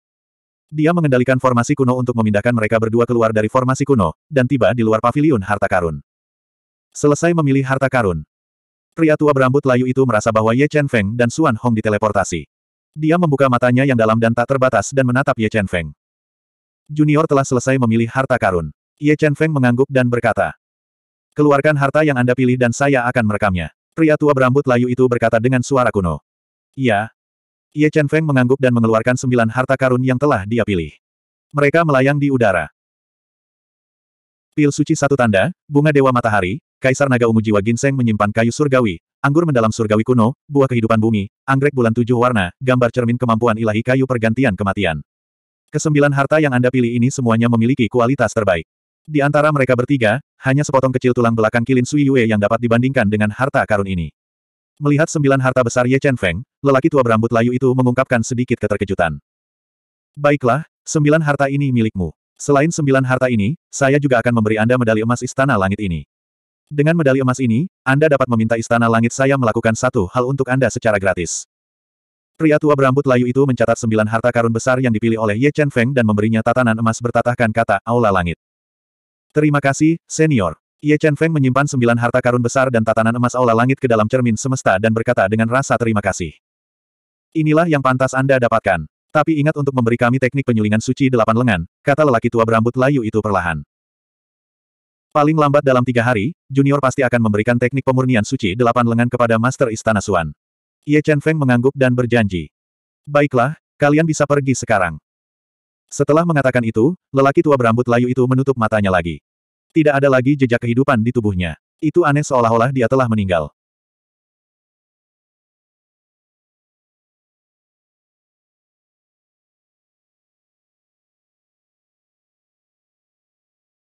Dia mengendalikan formasi kuno untuk memindahkan mereka berdua keluar dari formasi kuno, dan tiba di luar pavilion harta karun. Selesai memilih harta karun, Pria tua berambut layu itu merasa bahwa Ye Chen Feng dan Xuan Hong diteleportasi. Dia membuka matanya yang dalam dan tak terbatas dan menatap Ye Chen Feng. Junior telah selesai memilih harta karun. Ye Chen Feng mengangguk dan berkata, Keluarkan harta yang Anda pilih dan saya akan merekamnya. Pria tua berambut layu itu berkata dengan suara kuno. Iya. Ye Chen Feng mengangguk dan mengeluarkan sembilan harta karun yang telah dia pilih. Mereka melayang di udara. Pil suci satu tanda, bunga dewa matahari, kaisar naga ungu jiwa ginseng menyimpan kayu surgawi, anggur mendalam surgawi kuno, buah kehidupan bumi, anggrek bulan tujuh warna, gambar cermin kemampuan ilahi kayu pergantian kematian. Kesembilan harta yang Anda pilih ini semuanya memiliki kualitas terbaik. Di antara mereka bertiga, hanya sepotong kecil tulang belakang kilin Sui Yue yang dapat dibandingkan dengan harta karun ini. Melihat sembilan harta besar Ye Chen Feng, lelaki tua berambut layu itu mengungkapkan sedikit keterkejutan. Baiklah, sembilan harta ini milikmu. Selain sembilan harta ini, saya juga akan memberi Anda medali emas Istana Langit ini. Dengan medali emas ini, Anda dapat meminta Istana Langit saya melakukan satu hal untuk Anda secara gratis. Pria tua berambut layu itu mencatat sembilan harta karun besar yang dipilih oleh Ye Chen Feng dan memberinya tatanan emas bertatahkan kata Aula Langit. Terima kasih, senior. Ye Chen Feng menyimpan sembilan harta karun besar dan tatanan emas Aula Langit ke dalam cermin semesta dan berkata dengan rasa terima kasih. Inilah yang pantas Anda dapatkan. Tapi ingat untuk memberi kami teknik penyulingan suci delapan lengan, kata lelaki tua berambut layu itu perlahan. Paling lambat dalam tiga hari, Junior pasti akan memberikan teknik pemurnian suci delapan lengan kepada Master Istana Suan. Ye Chen Feng mengangguk dan berjanji. Baiklah, kalian bisa pergi sekarang. Setelah mengatakan itu, lelaki tua berambut layu itu menutup matanya lagi. Tidak ada lagi jejak kehidupan di tubuhnya. Itu aneh seolah-olah dia telah meninggal.